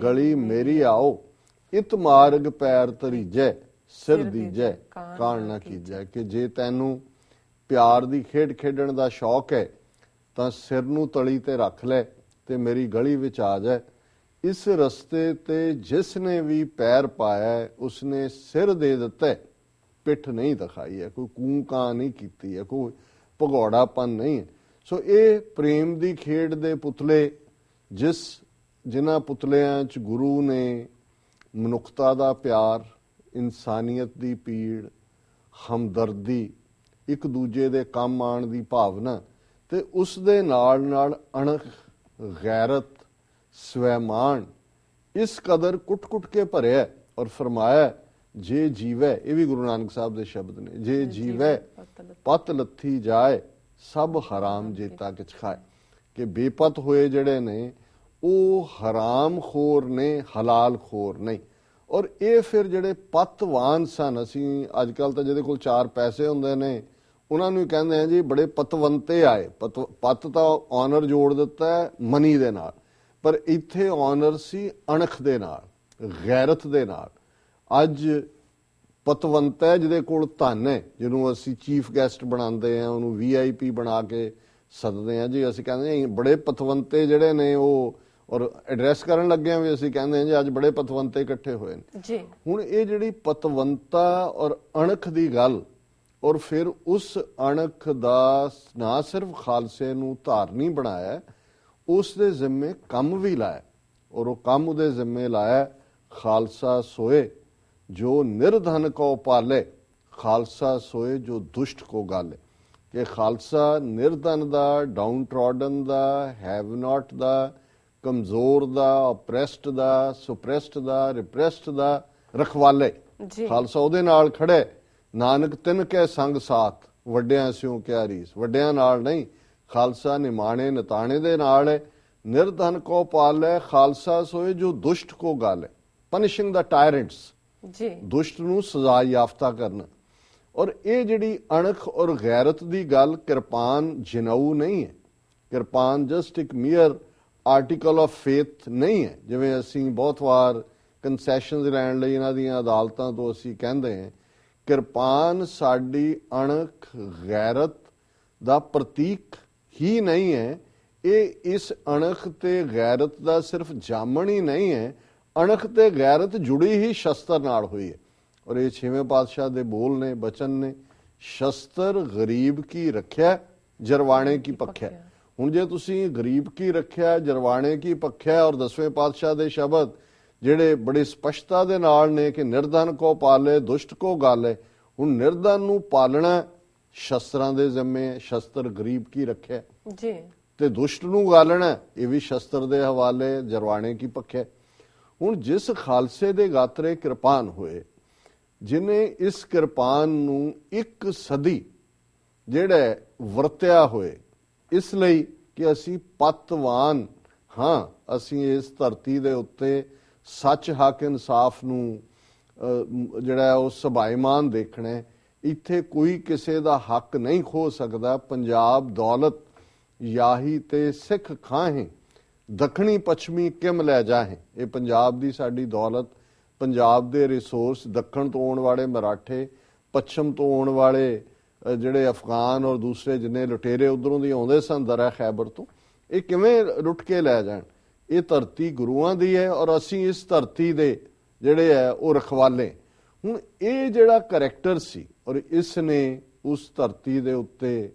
ਗਲੀ ਮੇਰੀ ਆਓ ਇਤ ਮਾਰਗ ਪੈਰ ਤਰੀਜੈ ਸਿਰ ਦੀਜੈ ਕਾਣ ਨਾ ਕੀਜੈ ਕਿ ਜੇ ਤੈਨੂੰ ਪਿਆਰ ਦੀ ਖੇਡ ਖੇਡਣ ਦਾ ਸ਼ੌਕ ਹੈ ਤਾਂ ਸਿਰ ਨੂੰ ਤਲੀ ਤੇ ਰੱਖ ਲੈ ਤੇ ਮੇਰੀ ਗਲੀ ਵਿੱਚ ਆ ਜਾ ਇਸ ਰਸਤੇ ਤੇ ਜਿਸ ਨੇ ਵੀ ਪੈਰ ਪਾਇਆ ਉਸਨੇ ਸਿਰ ਦੇ ਦਿੱਤਾ ਪਿੱਠ ਨਹੀਂ ਦਿਖਾਈ ਹੈ ਕੋਈ ਕੂਕਾਂ ਨਹੀਂ ਕੀਤੀ ਹੈ ਕੋਈ ਭਗੌੜਾਪਨ ਨਹੀਂ ਸੋ ਇਹ ਪ੍ਰੇਮ ਦੀ ਖੇਡ ਦੇ ਪੁਤਲੇ ਜਿਸ ਜਿਨ੍ਹਾਂ ਪੁਤਲਿਆਂ 'ਚ ਗੁਰੂ ਨੇ ਮਨੁੱਖਤਾ ਦਾ ਪਿਆਰ ਇਨਸਾਨੀਅਤ ਦੀ ਪੀੜ ਹਮਦਰਦੀ ਇੱਕ ਦੂਜੇ ਦੇ ਕੰਮ ਆਣ ਦੀ ਭਾਵਨਾ ਤੇ ਉਸ ਦੇ ਨਾਲ ਨਾਲ ਅਣਖ ਗੈਰਤ ਸਵੈਮਾਨ ਇਸ ਕਦਰ ਕੁੱਟ-ਕੁੱਟ ਕੇ ਭਰਿਆ ਔਰ ਫਰਮਾਇਆ ਜੇ ਜੀਵੈ ਇਹ ਵੀ ਗੁਰੂ ਨਾਨਕ ਸਾਹਿਬ ਦੇ ਸ਼ਬਦ ਨੇ ਜੇ ਜੀਵੈ ਪਤ ਲੱਥੀ ਜਾਏ ਸਭ ਹਰਾਮ ਜੇਤਾ ਕਿਛ ਖਾਏ ਕਿ ਬੇਪਤ ਹੋਏ ਜਿਹੜੇ ਨੇ ਉਹ ਹਰਾਮ ਖੋਰ ਨੇ ਹਲਾਲ ਖੋਰ ਨਹੀਂ ਔਰ ਇਹ ਫਿਰ ਜਿਹੜੇ ਪਤਵਾਨ ਸਨ ਅਸੀਂ ਅੱਜ ਕੱਲ ਤਾਂ ਜਿਹਦੇ ਕੋਲ ਚਾਰ ਪੈਸੇ ਹੁੰਦੇ ਨੇ ਉਹਨਾਂ ਨੂੰ ਕਹਿੰਦੇ ਆ ਜੀ ਬੜੇ ਪਤਵੰਤੇ ਆਏ ਪਤ ਤਾਂ ਆਨਰ ਜੋੜ ਦਿੱਤਾ ਮਨੀ ਦੇ ਨਾਲ ਪਰ ਇੱਥੇ ਆਨਰ ਸੀ ਅਣਖ ਦੇ ਨਾਲ ਗੈਰਤ ਦੇ ਨਾਲ ਅੱਜ ਪਤਵੰਤਾ ਜਿਹਦੇ ਕੋਲ ਧਨ ਹੈ ਜਿਹਨੂੰ ਅਸੀਂ ਚੀਫ ਗੈਸਟ ਬਣਾਉਂਦੇ ਆ ਉਹਨੂੰ ਵੀਆਈਪੀ ਬਣਾ ਕੇ ਸੱਦਦੇ ਆ ਜੀ ਅਸੀਂ ਕਹਿੰਦੇ ਆ ਬੜੇ ਪਤਵੰਤੇ ਜਿਹੜੇ ਨੇ ਉਹ ਔਰ ਐਡਰੈਸ ਕਰਨ ਲੱਗੇ ਆ ਵੀ ਅਸੀਂ ਕਹਿੰਦੇ ਹਾਂ ਜੀ ਅੱਜ ਬੜੇ ਪਤਵੰਤੇ ਇਕੱਠੇ ਹੋਏ ਨੇ ਜੀ ਹੁਣ ਇਹ ਜਿਹੜੀ ਪਤਵੰਤਾ ਔਰ ਅਣਖ ਦੀ ਗੱਲ ਔਰ ਫਿਰ ਉਸ ਅਣਖ ਦਾ ਨਾ ਸਿਰਫ ਖਾਲਸੇ ਨੂੰ ਧਾਰਨੀ ਬਣਾਇਆ ਉਸ ਦੇ ਜ਼ਿੰਮੇ ਕੰਮ ਵੀ ਲਾਇਆ ਔਰ ਉਹ ਕੰਮ ਉਹਦੇ ਜ਼ਿੰਮੇ ਲਾਇਆ ਖਾਲਸਾ ਸੋਏ ਜੋ ਨਿਰਧਨ ਕੋ ਪਾਲੇ ਖਾਲਸਾ ਸੋਏ ਜੋ ਦੁਸ਼ਟ ਕੋ ਗਾਲੇ ਕਿ ਖਾਲਸਾ ਨਿਰਧਨ ਦਾ ਡਾਊਨ ਟ੍ਰੋਡਨ ਦਾ ਹੈਵ ਨਾਟ ਦਾ ਕਮਜ਼ੋਰ ਦਾ ਆਪਰੈਸਟ ਦਾ ਸੁਪਰੈਸਟ ਦਾ ਰਿਪਰੈਸਟ ਦਾ ਰਖਵਾਲੇ ਖਾਲਸਾ ਉਹਦੇ ਨਾਲ ਖੜੇ ਨਾਨਕ ਤਿੰਨ ਕੈ ਸੰਗ ਸਾਥ ਵੱਡਿਆਂ ਸਿਓ ਕਿਆ ਰੀਸ ਵੱਡਿਆਂ ਨਾਲ ਨਹੀਂ ਖਾਲਸਾ ਨਿਮਾਣੇ ਨਤਾਣੇ ਦੇ ਨਾਲ ਹੈ ਨਿਰਧਨ ਕੋ ਪਾਲੇ ਖਾਲਸਾ ਸੋਏ ਜੋ ਦੁਸ਼ਟ ਕੋ ਗਾਲੈ ਪਨਿਸ਼ਿੰਗ ਦਾ ਟਾਇਰੈਂਟਸ ਜੀ ਦੁਸ਼ਟ ਨੂੰ ਸਜ਼ਾ ਯਾਫਤਾ ਕਰਨਾ ਔਰ ਇਹ ਜਿਹੜੀ ਅਣਖ ਔਰ ਗੈਰਤ ਦੀ ਗੱਲ ਕਿਰਪਾਨ ਜਨਾਉ ਨਹੀਂ ਹੈ ਕਿਰਪਾਨ ਜਸਟ ਇੱਕ ਮੀਅਰ ਆਰਟੀਕਲ ਆਫ ਫੇਥ ਨਹੀਂ ਹੈ ਜਿਵੇਂ ਅਸੀਂ ਬਹੁਤ ਵਾਰ ਕਨਸੈਸ਼ਨਸ ਲੈਣ ਲਈ ਇਹਨਾਂ ਦੀਆਂ ਅਦਾਲਤਾਂ ਤੋਂ ਅਸੀਂ ਕਹਿੰਦੇ ਹਾਂ ਕਿਰਪਾਨ ਸਾਡੀ ਅਣਖ ਗੈਰਤ ਦਾ ਪ੍ਰਤੀਕ ਹੀ ਨਹੀਂ ਹੈ ਇਹ ਇਸ ਅਣਖ ਤੇ ਗੈਰਤ ਦਾ ਸਿਰਫ ਜਾਮਣ ਹੀ ਨਹੀਂ ਹੈ ਅਣਖ ਤੇ ਗੈਰਤ ਜੁੜੀ ਹੀ ਸ਼ਸਤਰ ਨਾਲ ਹੋਈ ਹੈ ਔਰ ਇਹ ਛੇਵੇਂ ਪਾਤਸ਼ਾਹ ਦੇ ਬੋਲ ਨੇ ਬਚਨ ਨੇ ਸ਼ਸਤਰ ਗਰੀਬ ਕੀ ਰੱਖਿਆ ਜਰਵਾਣੇ ਕੀ ਪੱਖਿਆ ਹੁਣ ਜੇ ਤੁਸੀਂ ਗਰੀਬ ਕੀ ਰੱਖਿਆ ਜਰਵਾਣੇ ਕੀ ਪੱਖਿਆ ਔਰ ਦਸਵੇਂ ਪਾਤਸ਼ਾਹ ਦੇ ਸ਼ਬਦ ਜਿਹੜੇ ਬੜੇ ਸਪਸ਼ਟਤਾ ਦੇ ਨਾਲ ਨੇ ਕਿ ਨਿਰਧਨ ਕੋ ਪਾਲੇ ਦੁਸ਼ਟ ਕੋ ਗਾਲੇ ਹੁਣ ਨਿਰਧਨ ਨੂੰ ਪਾਲਣਾ ਸ਼ਸਤਰਾਂ ਦੇ ਜ਼ਿੰਮੇ ਸ਼ਸਤਰ ਗਰੀਬ ਕੀ ਰੱਖਿਆ ਜੀ ਤੇ ਦੁਸ਼ਟ ਨੂੰ ਗਾਲਣਾ ਇਹ ਵੀ ਸ਼ਸਤਰ ਦੇ ਹਵਾਲੇ ਜਰਵਾਣੇ ਕੀ ਪੱਖਿਆ ਹੁਣ ਜਿਸ ਖਾਲਸੇ ਦੇ ਗਾਤਰੇ ਕਿਰਪਾਨ ਹੋਏ ਜਿਨੇ ਇਸ ਕਿਰਪਾਨ ਨੂੰ ਇੱਕ ਸਦੀ ਜਿਹੜਾ ਵਰਤਿਆ ਹੋਏ ਇਸ ਲਈ ਕਿ ਅਸੀਂ ਪਤਵਾਨ ਹਾਂ ਅਸੀਂ ਇਸ ਧਰਤੀ ਦੇ ਉੱਤੇ ਸੱਚ ਹੱਕ ਇਨਸਾਫ ਨੂੰ ਜਿਹੜਾ ਉਹ ਸਬਾਇਮਾਨ ਦੇਖਣਾ ਇੱਥੇ ਕੋਈ ਕਿਸੇ ਦਾ ਹੱਕ ਨਹੀਂ ਖੋ ਸਕਦਾ ਪੰਜਾਬ ਦੌਲਤ ਯਾਹੀ ਤੇ ਸਿੱਖ ਖਾਹੇ ਦੱਖਣੀ ਪੱਛਮੀ ਕਿਮ ਲੈ ਜਾਹੇ ਇਹ ਪੰਜਾਬ ਦੀ ਸਾਡੀ ਦੌਲਤ ਪੰਜਾਬ ਦੇ ਰਿਸੋਰਸ ਦੱਖਣ ਤੋਂ ਆਉਣ ਵਾਲੇ ਮਰਾਠੇ ਪੱਛਮ ਤੋਂ ਆਉਣ ਵਾਲੇ ਜਿਹੜੇ ਅਫਗਾਨ ਔਰ ਦੂਸਰੇ ਜਿੰਨੇ ਲੁਟੇਰੇ ਉਧਰੋਂ ਦੀ ਆਉਂਦੇ ਸਨ ਦਰਾ ਖੈਬਰ ਤੋਂ ਇਹ ਕਿਵੇਂ ਲੁੱਟ ਕੇ ਲੈ ਜਾਣ ਇਹ ਧਰਤੀ ਗੁਰੂਆਂ ਦੀ ਹੈ ਔਰ ਅਸੀਂ ਇਸ ਧਰਤੀ ਦੇ ਜਿਹੜੇ ਹੈ ਉਹ ਰਖਵਾਲੇ ਹੁਣ ਇਹ ਜਿਹੜਾ ਕੈਰੈਕਟਰ ਸੀ ਔਰ ਇਸ ਨੇ ਉਸ ਧਰਤੀ ਦੇ ਉੱਤੇ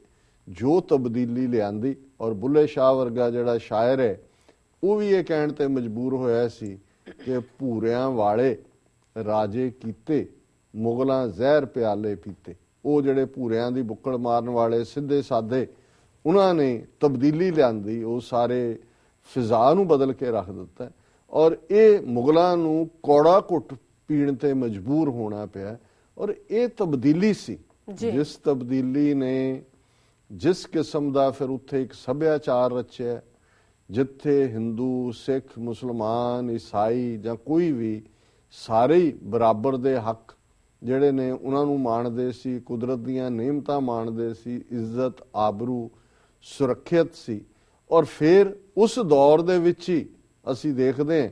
ਜੋ ਤਬਦੀਲੀ ਲਿਆਂਦੀ ਔਰ ਬੁੱਲੇ ਸ਼ਾਹ ਵਰਗਾ ਜਿਹੜਾ ਸ਼ਾਇਰ ਹੈ ਉਹ ਵੀ ਇਹ ਕਹਿਣ ਤੇ ਮਜਬੂਰ ਹੋਇਆ ਸੀ ਕਿ ਭੂਰਿਆਂ ਵਾਲੇ ਰਾਜੇ ਕੀਤੇ ਮੁਗਲਾਂ ਜ਼ਹਿਰ ਪਿਆਲੇ ਪੀਤੇ ਉਹ ਜਿਹੜੇ ਭੂਰਿਆਂ ਦੀ ਬੁੱਕੜ ਮਾਰਨ ਵਾਲੇ ਸਿੱਧੇ ਸਾਦੇ ਉਹਨਾਂ ਨੇ ਤਬਦੀਲੀ ਲਿਆਂਦੀ ਉਹ ਸਾਰੇ ਫਿਜ਼ਾ ਨੂੰ ਬਦਲ ਕੇ ਰੱਖ ਦਿੱਤਾ ਔਰ ਇਹ ਮੁਗਲਾਂ ਨੂੰ ਕੋੜਾ ਘੁੱਟ ਪੀਣ ਤੇ ਮਜਬੂਰ ਹੋਣਾ ਪਿਆ ਔਰ ਇਹ ਤਬਦੀਲੀ ਸੀ ਜਿਸ ਤਬਦੀਲੀ ਨੇ ਜਿਸ ਕਿਸਮ ਦਾ ਫਿਰ ਉੱਥੇ ਇੱਕ ਸੱਭਿਆਚਾਰ ਰਚਿਆ ਜਿੱਥੇ Hindu ਸਿੱਖ ਮੁਸਲਮਾਨ ਈਸਾਈ ਜਾਂ ਕੋਈ ਵੀ ਸਾਰੇ ਬਰਾਬਰ ਦੇ ਹੱਕ ਜਿਹੜੇ ਨੇ ਉਹਨਾਂ ਨੂੰ ਮਾਣਦੇ ਸੀ ਕੁਦਰਤ ਦੀਆਂ ਨਿਯਮਤਾ ਮਾਣਦੇ ਸੀ ਇੱਜ਼ਤ ਆਬਰੂ ਸੁਰੱਖਿਅਤ ਸੀ ਔਰ ਫਿਰ ਉਸ ਦੌਰ ਦੇ ਵਿੱਚ ਹੀ ਅਸੀਂ ਦੇਖਦੇ ਹਾਂ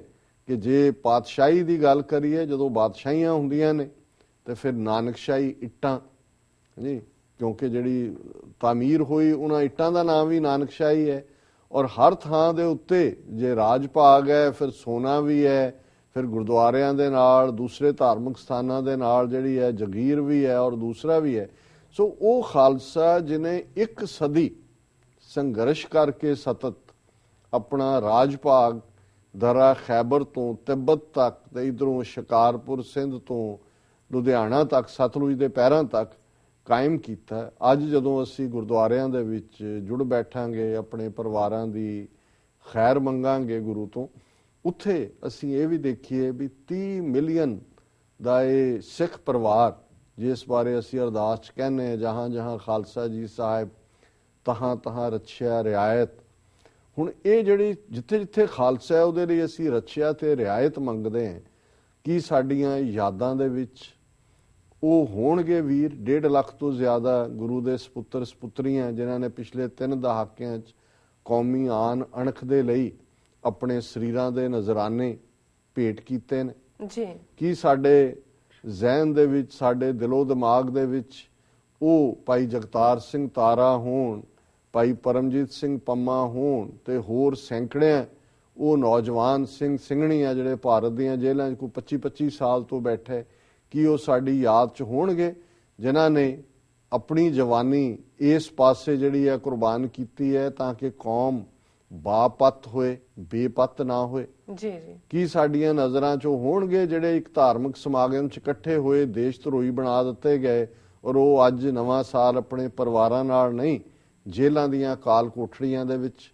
ਕਿ ਜੇ ਪਾਤਸ਼ਾਹੀ ਦੀ ਗੱਲ ਕਰੀਏ ਜਦੋਂ ਬਾਦਸ਼ਾਹੀਆਂ ਹੁੰਦੀਆਂ ਨੇ ਤੇ ਫਿਰ ਨਾਨਕਸ਼ਾਹੀ ਇੱਟਾਂ ਜੀ ਕਿਉਂਕਿ ਜਿਹੜੀ ਤਾਮੀਰ ਹੋਈ ਉਹਨਾਂ ਇੱਟਾਂ ਦਾ ਨਾਮ ਵੀ ਨਾਨਕਸ਼ਾਹੀ ਹੈ ਔਰ ਹਰ ਥਾਂ ਦੇ ਉੱਤੇ ਜੇ ਰਾਜ ਭਾਗ ਹੈ ਫਿਰ ਸੋਨਾ ਵੀ ਹੈ ਫਿਰ ਗੁਰਦੁਆਰਿਆਂ ਦੇ ਨਾਲ ਦੂਸਰੇ ਧਾਰਮਿਕ ਸਥਾਨਾਂ ਦੇ ਨਾਲ ਜਿਹੜੀ ਹੈ ਜਗੀਰ ਵੀ ਹੈ ਔਰ ਦੂਸਰਾ ਵੀ ਹੈ ਸੋ ਉਹ ਖਾਲਸਾ ਜਿਨੇ ਇੱਕ ਸਦੀ ਸੰਘਰਸ਼ ਕਰਕੇ ਸਤਤ ਆਪਣਾ ਰਾਜ ਭਾਗ ਦਰਾ ਖੈਬਰ ਤੋਂ ਤਿੱਬਤ ਤੱਕ ਤੇ ਇਧਰੋਂ ਸ਼ਿਕਾਰਪੁਰ ਸਿੰਧ ਤੋਂ ਲੁਧਿਆਣਾ ਤੱਕ ਸਤਲੁਜ ਦੇ ਪੈਰਾਂ ਤੱਕ ਕਾਇਮ ਕੀਤਾ ਅੱਜ ਜਦੋਂ ਅਸੀਂ ਗੁਰਦੁਆਰਿਆਂ ਦੇ ਵਿੱਚ ਜੁੜ ਬੈਠਾਂਗੇ ਆਪਣੇ ਪਰਿਵਾਰਾਂ ਦੀ ਖੈਰ ਮੰਗਾਂਗੇ ਗੁਰੂ ਤੋਂ ਉੱਥੇ ਅਸੀਂ ਇਹ ਵੀ ਦੇਖੀਏ ਵੀ 30 ਮਿਲੀਅਨ ਦਾ ਇਹ ਸਿੱਖ ਪਰਿਵਾਰ ਜਿਸ ਬਾਰੇ ਅਸੀਂ ਅਰਦਾਸ ਚ ਕਹਿੰਨੇ ਆ ਜਹਾਂ ਜਹਾਂ ਖਾਲਸਾ ਜੀ ਸਾਹਿਬ ਤਹਾਂ ਤਹਾਂ ਰੱਖਿਆ ਰਿਆਇਤ ਹੁਣ ਇਹ ਜਿਹੜੀ ਜਿੱਥੇ ਜਿੱਥੇ ਖਾਲਸਾ ਹੈ ਉਹਦੇ ਲਈ ਅਸੀਂ ਰੱਖਿਆ ਤੇ ਰਿਆਇਤ ਮੰਗਦੇ ਹਾਂ ਕਿ ਸਾਡੀਆਂ ਯਾਦਾਂ ਦੇ ਵਿੱਚ ਉਹ ਹੋਣਗੇ ਵੀਰ 1.5 ਲੱਖ ਤੋਂ ਜ਼ਿਆਦਾ ਗੁਰੂ ਦੇ ਸੁਪੁੱਤਰ ਸੁਪੁੱਤਰੀਆਂ ਜਿਨ੍ਹਾਂ ਨੇ ਪਿਛਲੇ 3 ਦਹਾਕਿਆਂ 'ਚ ਕੌਮੀ ਆਨ ਅਣਖ ਦੇ ਲਈ ਆਪਣੇ ਸਰੀਰਾਂ ਦੇ ਨਜ਼ਰਾਨੇ ਭੇਟ ਕੀਤੇ ਨੇ ਜੀ ਕੀ ਸਾਡੇ ਜ਼ਹਿਨ ਦੇ ਵਿੱਚ ਸਾਡੇ ਦਿਲੋ ਦਿਮਾਗ ਦੇ ਵਿੱਚ ਉਹ ਭਾਈ ਜਗਤਾਰ ਸਿੰਘ ਤਾਰਾ ਹੋਣ ਭਾਈ ਪਰਮਜੀਤ ਸਿੰਘ ਪੰਮਾ ਹੋਣ ਤੇ ਹੋਰ ਸੈਂਕੜੇ ਉਹ ਨੌਜਵਾਨ ਸਿੰਘ ਸਿੰਘਣੀ ਆ ਜਿਹੜੇ ਭਾਰਤ ਦੀਆਂ ਜੇਲ੍ਹਾਂ 'ਚ ਕੋਈ 25 25 ਸਾਲ ਤੋਂ ਬੈਠੇ ਕੀ ਉਹ ਸਾਡੀ ਯਾਦ 'ਚ ਹੋਣਗੇ ਜਿਨ੍ਹਾਂ ਨੇ ਆਪਣੀ ਜਵਾਨੀ ਇਸ ਪਾਸੇ ਜਿਹੜੀ ਹੈ ਕੁਰਬਾਨ ਕੀਤੀ ਹੈ ਤਾਂ ਕਿ ਕੌਮ ਬਾਪਤ ਹੋਏ ਬੇਪਤ ਨਾ ਹੋਏ ਜੀ ਜੀ ਕੀ ਸਾਡੀਆਂ ਨਜ਼ਰਾਂ 'ਚੋਂ ਹੋਣਗੇ ਜਿਹੜੇ ਇੱਕ ਧਾਰਮਿਕ ਸਮਾਗਮ 'ਚ ਇਕੱਠੇ ਹੋਏ ਦੇਸ਼ ਧਰੋਈ ਬਣਾ ਦਿੱਤੇ ਗਏ ਔਰ ਉਹ ਅੱਜ ਨਵਾਂ ਸਾਲ ਆਪਣੇ ਪਰਿਵਾਰਾਂ ਨਾਲ ਨਹੀਂ ਜੇਲਾਂ ਦੀਆਂ ਕਾਲ ਕੋਠੜੀਆਂ ਦੇ ਵਿੱਚ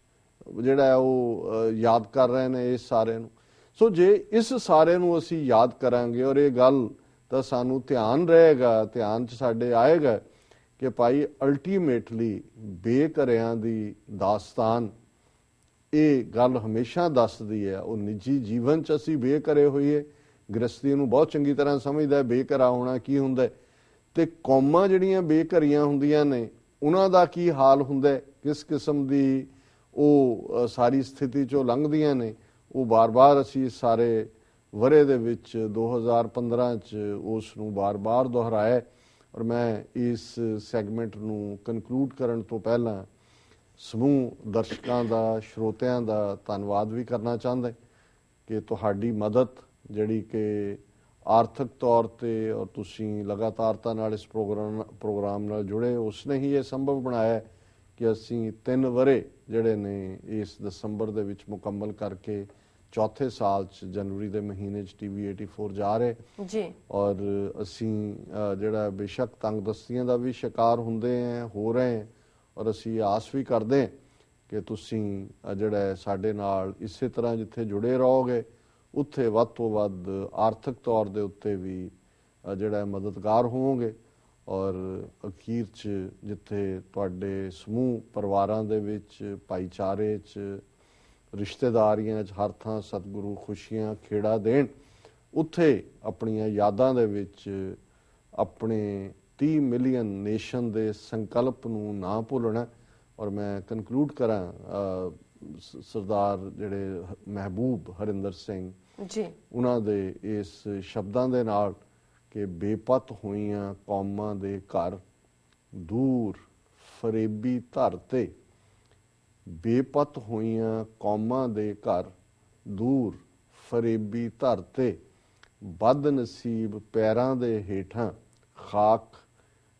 ਜਿਹੜਾ ਉਹ ਯਾਦ ਕਰ ਰਹੇ ਨੇ ਇਸ ਸਾਰੇ ਨੂੰ ਸੋ ਜੇ ਇਸ ਸਾਰੇ ਨੂੰ ਅਸੀਂ ਯਾਦ ਕਰਾਂਗੇ ਔਰ ਇਹ ਗੱਲ ਤਾਂ ਸਾਨੂੰ ਧਿਆਨ ਰਹੇਗਾ ਧਿਆਨ 'ਚ ਸਾਡੇ ਆਏਗਾ ਕਿ ਭਾਈ ਅਲਟੀਮੇਟਲੀ ਬੇਕਰਿਆਂ ਦੀ ਦਾਸਤਾਨ ਇਹ ਗੱਲ ਹਮੇਸ਼ਾ ਦੱਸਦੀ ਹੈ ਉਹ ਨਿੱਜੀ ਜੀਵਨ 'ਚ ਅਸੀਂ ਬੇਕਰੇ ਹੋਈਏ ਗ੍ਰਸਤੀ ਨੂੰ ਬਹੁਤ ਚੰਗੀ ਤਰ੍ਹਾਂ ਸਮਝਦਾ ਹੈ ਬੇਕਰਾ ਹੋਣਾ ਕੀ ਹੁੰਦਾ ਤੇ ਕੌਮਾਂ ਜਿਹੜੀਆਂ ਬੇਕਰੀਆਂ ਹੁੰਦੀਆਂ ਨੇ ਉਹਨਾਂ ਦਾ ਕੀ ਹਾਲ ਹੁੰਦਾ ਕਿਸ ਕਿਸਮ ਦੀ ਉਹ ਸਾਰੀ ਸਥਿਤੀ ਚੋਂ ਲੰਘਦੀਆਂ ਨੇ ਉਹ ਬਾਰ-ਬਾਰ ਅਸੀਂ ਸਾਰੇ ਵਰੇ ਦੇ ਵਿੱਚ 2015 ਚ ਉਸ ਨੂੰ ਬਾਰ-ਬਾਰ ਦੁਹਰਾਇਆ ਔਰ ਮੈਂ ਇਸ ਸੈਗਮੈਂਟ ਨੂੰ ਕਨਕਲੂਡ ਕਰਨ ਤੋਂ ਪਹਿਲਾਂ ਸਮੂਹ ਦਰਸ਼ਕਾਂ ਦਾ ਸ਼ਰੋਤਿਆਂ ਦਾ ਧੰਨਵਾਦ ਵੀ ਕਰਨਾ ਚਾਹੁੰਦਾ ਕਿ ਤੁਹਾਡੀ ਮਦਦ ਜਿਹੜੀ ਕਿ ਆਰਥਿਕ ਤੌਰ ਤੇ ਔਰ ਤੁਸੀਂ ਲਗਾਤਾਰਤਾ ਨਾਲ ਇਸ ਪ੍ਰੋਗਰਾਮ ਪ੍ਰੋਗਰਾਮ ਨਾਲ ਜੁੜੇ ਉਸ ਨੇ ਹੀ ਇਹ ਸੰਭਵ ਬਣਾਇਆ ਕਿ ਅਸੀਂ ਤਿੰਨ ਵਰੇ ਜਿਹੜੇ ਨੇ ਇਸ ਦਸੰਬਰ ਦੇ ਵਿੱਚ ਮੁਕੰਮਲ ਕਰਕੇ ਚੌਥੇ ਸਾਲ ਚ ਜਨਵਰੀ ਦੇ ਮਹੀਨੇ ਚ ਟੀਵੀ 84 ਜਾ ਰਹੇ ਜੀ ਔਰ ਅਸੀਂ ਜਿਹੜਾ ਬੇਸ਼ੱਕ ਤੰਗਦਸਤੀਆਂ ਦਾ ਵੀ ਸ਼ਿਕਾਰ ਹੁੰਦੇ ਆ ਹੋ ਰਹੇ ਆ ਔਰ ਅਸੀਂ ਆਸ ਵੀ ਕਰਦੇ ਕਿ ਤੁਸੀਂ ਜਿਹੜਾ ਸਾਡੇ ਨਾਲ ਇਸੇ ਤਰ੍ਹਾਂ ਜਿੱਥੇ ਜੁੜੇ ਰਹੋਗੇ ਉੱਥੇ ਵੱਧ ਤੋਂ ਵੱਧ ਆਰਥਿਕ ਤੌਰ ਦੇ ਉੱਤੇ ਵੀ ਜਿਹੜਾ ਮਦਦਗਾਰ ਹੋਵੋਗੇ ਔਰ ਅਖੀਰ 'ਚ ਜਿੱਥੇ ਤੁਹਾਡੇ ਸਮੂਹ ਪਰਿਵਾਰਾਂ ਦੇ ਵਿੱਚ ਭਾਈਚਾਰੇ 'ਚ ਰਿਸ਼ਤੇਦਾਰੀਆਂ 'ਚ ਹਰ ਥਾਂ ਸਤਿਗੁਰੂ ਖੁਸ਼ੀਆਂ ਖੇੜਾ ਦੇਣ ਉੱਥੇ ਆਪਣੀਆਂ ਯਾਦਾਂ ਦੇ ਵਿੱਚ ਆਪਣੇ 30 ਮਿਲੀਅਨ ਨੇਸ਼ਨ ਦੇ ਸੰਕਲਪ ਨੂੰ ਨਾ ਭੁੱਲਣਾ ਔਰ ਮੈਂ ਕਨਕਲੂਡ ਕਰਾਂ ਸਰਦਾਰ ਜਿਹੜੇ ਮਹਿਬੂਬ ਹਰਿੰਦਰ ਸਿੰਘ ਜੀ ਉਹਨਾਂ ਦੇ ਇਸ ਸ਼ਬਦਾਂ ਦੇ ਨਾਲ ਕਿ ਬੇਪਤ ਹੋਈਆਂ ਕੌਮਾਂ ਦੇ ਘਰ ਦੂਰ ਫਰੇਬੀ ਧਰਤੇ ਬੇਪਤ ਹੋਈਆਂ ਕੌਮਾਂ ਦੇ ਘਰ ਦੂਰ ਫਰੇਬੀ ਧਰਤੇ ਬਦ ਨਸੀਬ ਪੈਰਾਂ ਦੇ ਹੇਠਾਂ ਖਾਕ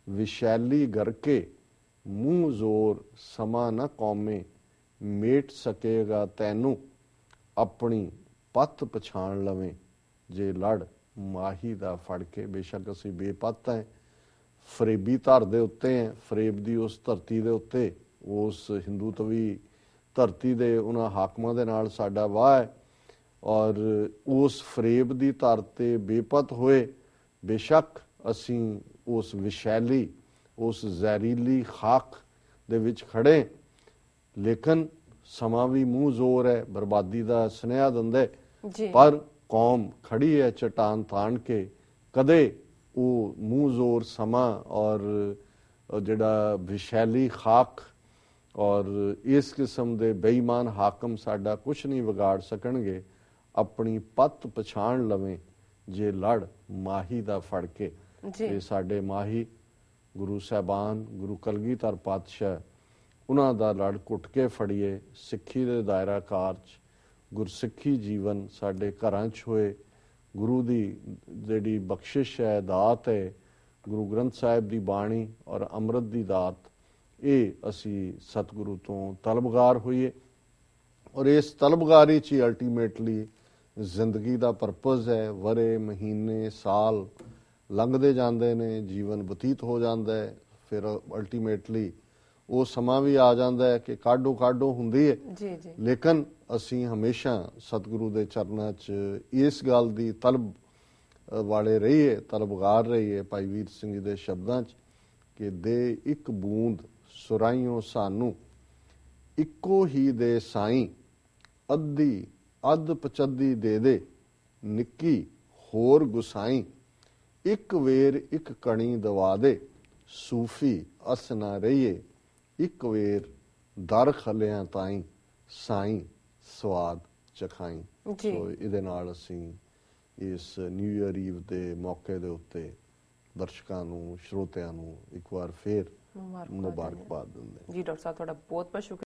ਵਿਸ਼ੈਲੀ ਘਰ ਕੇ ਮੂੰਹ ਜ਼ੋਰ ਸਮਾ ਨਾ ਕੌਮੇ ਮੇਟ ਸਕੇਗਾ ਤੈਨੂੰ ਆਪਣੀ ਪੱਤ ਪਛਾਣ ਲਵੇਂ ਜੇ ਲੜ ਮਾਹੀ ਦਾ ਫੜ ਕੇ ਬੇਸ਼ੱਕ ਅਸੀਂ ਬੇਪੱਤ ਹੈ ਫਰੇਬੀ ਧਰ ਦੇ ਉੱਤੇ ਹੈ ਫਰੇਬ ਦੀ ਉਸ ਧਰਤੀ ਦੇ ਉੱਤੇ ਉਸ ਹਿੰਦੂ ਤਵੀ ਧਰਤੀ ਦੇ ਉਹਨਾਂ ਹਾਕਮਾਂ ਦੇ ਨਾਲ ਸਾਡਾ ਵਾਹ ਹੈ ਔਰ ਉਸ ਫਰੇਬ ਦੀ ਧਰ ਤੇ ਬੇਪਤ ਹੋਏ ਬੇਸ਼ੱਕ ਅਸੀਂ ਉਸ ਵਿਸ਼ੈਲੀ ਉਸ ਜ਼ਹਿਰੀਲੀ ਖਾਕ ਦੇ ਵਿੱਚ ਖੜੇ ਲੇਕਿਨ ਸਮਾਂ ਵੀ ਮੂੰਹ ਜ਼ੋਰ ਹੈ ਬਰਬਾਦੀ ਦਾ ਸੁਨੇਹਾ ਦਿੰਦੇ ਪਰ ਕੌਮ ਖੜੀ ਹੈ ਚਟਾਨ ਤਾਣ ਕੇ ਕਦੇ ਉਹ ਮੂੰਹ ਜ਼ੋਰ ਸਮਾਂ ਔਰ ਜਿਹੜਾ ਵਿਸ਼ੈਲੀ ਖਾਕ ਔਰ ਇਸ ਕਿਸਮ ਦੇ ਬੇਈਮਾਨ ਹਾਕਮ ਸਾਡਾ ਕੁਝ ਨਹੀਂ ਵਿਗਾੜ ਸਕਣਗੇ ਆਪਣੀ ਪਤ ਪਛਾਣ ਲਵੇਂ ਜੇ ਲੜ ਮਾਹੀ ਦਾ ਫੜ ਕੇ ਜੀ ਸਾਡੇ ਮਾਹੀ ਗੁਰੂ ਸਾਹਿਬਾਨ ਗੁਰੂ ਕਲਗੀਧਰ ਪਾਤਸ਼ਾਹ ਉਹਨਾਂ ਦਾ ਲੜ ਕੁੱਟ ਕੇ ਫੜੀਏ ਸਿੱਖੀ ਦੇ ਦਾਇਰਾ ਕਾਰਜ ਗੁਰਸਿੱਖੀ ਜੀਵਨ ਸਾਡੇ ਘਰਾਂ 'ਚ ਹੋਏ ਗੁਰੂ ਦੀ ਜਿਹੜੀ ਬਖਸ਼ਿਸ਼ ਹੈ ਦਾਤ ਹੈ ਗੁਰੂ ਗ੍ਰੰਥ ਸਾਹਿਬ ਦੀ ਬਾਣੀ ਔਰ ਅੰਮ੍ਰਿਤ ਦੀ ਦਾਤ ਇਹ ਅਸੀਂ ਸਤਿਗੁਰੂ ਤੋਂ ਤਲਬਗਾਰ ਹੋਈਏ ਔਰ ਇਸ ਤਲਬਗਾਰੀ 'ਚ ਹੀ ਅਲਟੀਮੇਟਲੀ ਜ਼ਿੰਦਗੀ ਦਾ ਪਰਪਸ ਹੈ ਵਰੇ ਮਹੀਨੇ ਸਾਲ ਲੰਘਦੇ ਜਾਂਦੇ ਨੇ ਜੀਵਨ ਬਤੀਤ ਹੋ ਜਾਂਦਾ ਹੈ ਫਿਰ ਅਲਟੀਮੇਟਲੀ ਉਹ ਸਮਾਂ ਵੀ ਆ ਜਾਂਦਾ ਹੈ ਕਿ ਕਾਢੋ ਕਾਢੋ ਹੁੰਦੀ ਹੈ ਜੀ ਜੀ ਲੇਕਿਨ ਅਸੀਂ ਹਮੇਸ਼ਾ ਸਤਿਗੁਰੂ ਦੇ ਚਰਨਾਂ 'ਚ ਇਸ ਗੱਲ ਦੀ ਤਲਬ ਵਾਲੇ ਰਹੀਏ ਤਲਬਗਾਰ ਰਹੀਏ ਭਾਈ ਵੀਰ ਸਿੰਘ ਜੀ ਦੇ ਸ਼ਬਦਾਂ 'ਚ ਕਿ ਦੇ ਇੱਕ ਬੂੰਦ ਸੁਰਾਈਓ ਸਾਨੂੰ ਇੱਕੋ ਹੀ ਦੇ ਸਾਈਂ ਅੱਧੀ ਅੱਧ ਪਚੱਦੀ ਦੇ ਦੇ ਨਿੱਕੀ ਹੋਰ ਗੁਸਾਈ ਇੱਕ ਵੇਰ ਇੱਕ ਕਣੀ ਦਵਾ ਦੇ ਸੂਫੀ ਅਸ ਨਾ ਰਹੀਏ ਇੱਕ ਵੇਰ ਦਰ ਖਲਿਆਂ ਤਾਈ ਸਾਈ ਸਵਾਦ ਚਖਾਈ ਸੋ ਇਹਦੇ ਨਾਲ ਅਸੀਂ ਇਸ ਨਿਊ ਇਅਰ ਈਵ ਦੇ ਮੌਕੇ ਦੇ ਉੱਤੇ ਦਰਸ਼ਕਾਂ ਨੂੰ ਸ਼ਰੋਤਿਆਂ ਨੂੰ ਇੱਕ ਵਾਰ ਫੇਰ ਮੁਬਾਰਕਬਾਦ ਦਿੰਦੇ ਜੀ ਡਾਕਟਰ ਸਾਹਿਬ ਤੁਹਾਡਾ ਬਹੁਤ ਬਹੁਤ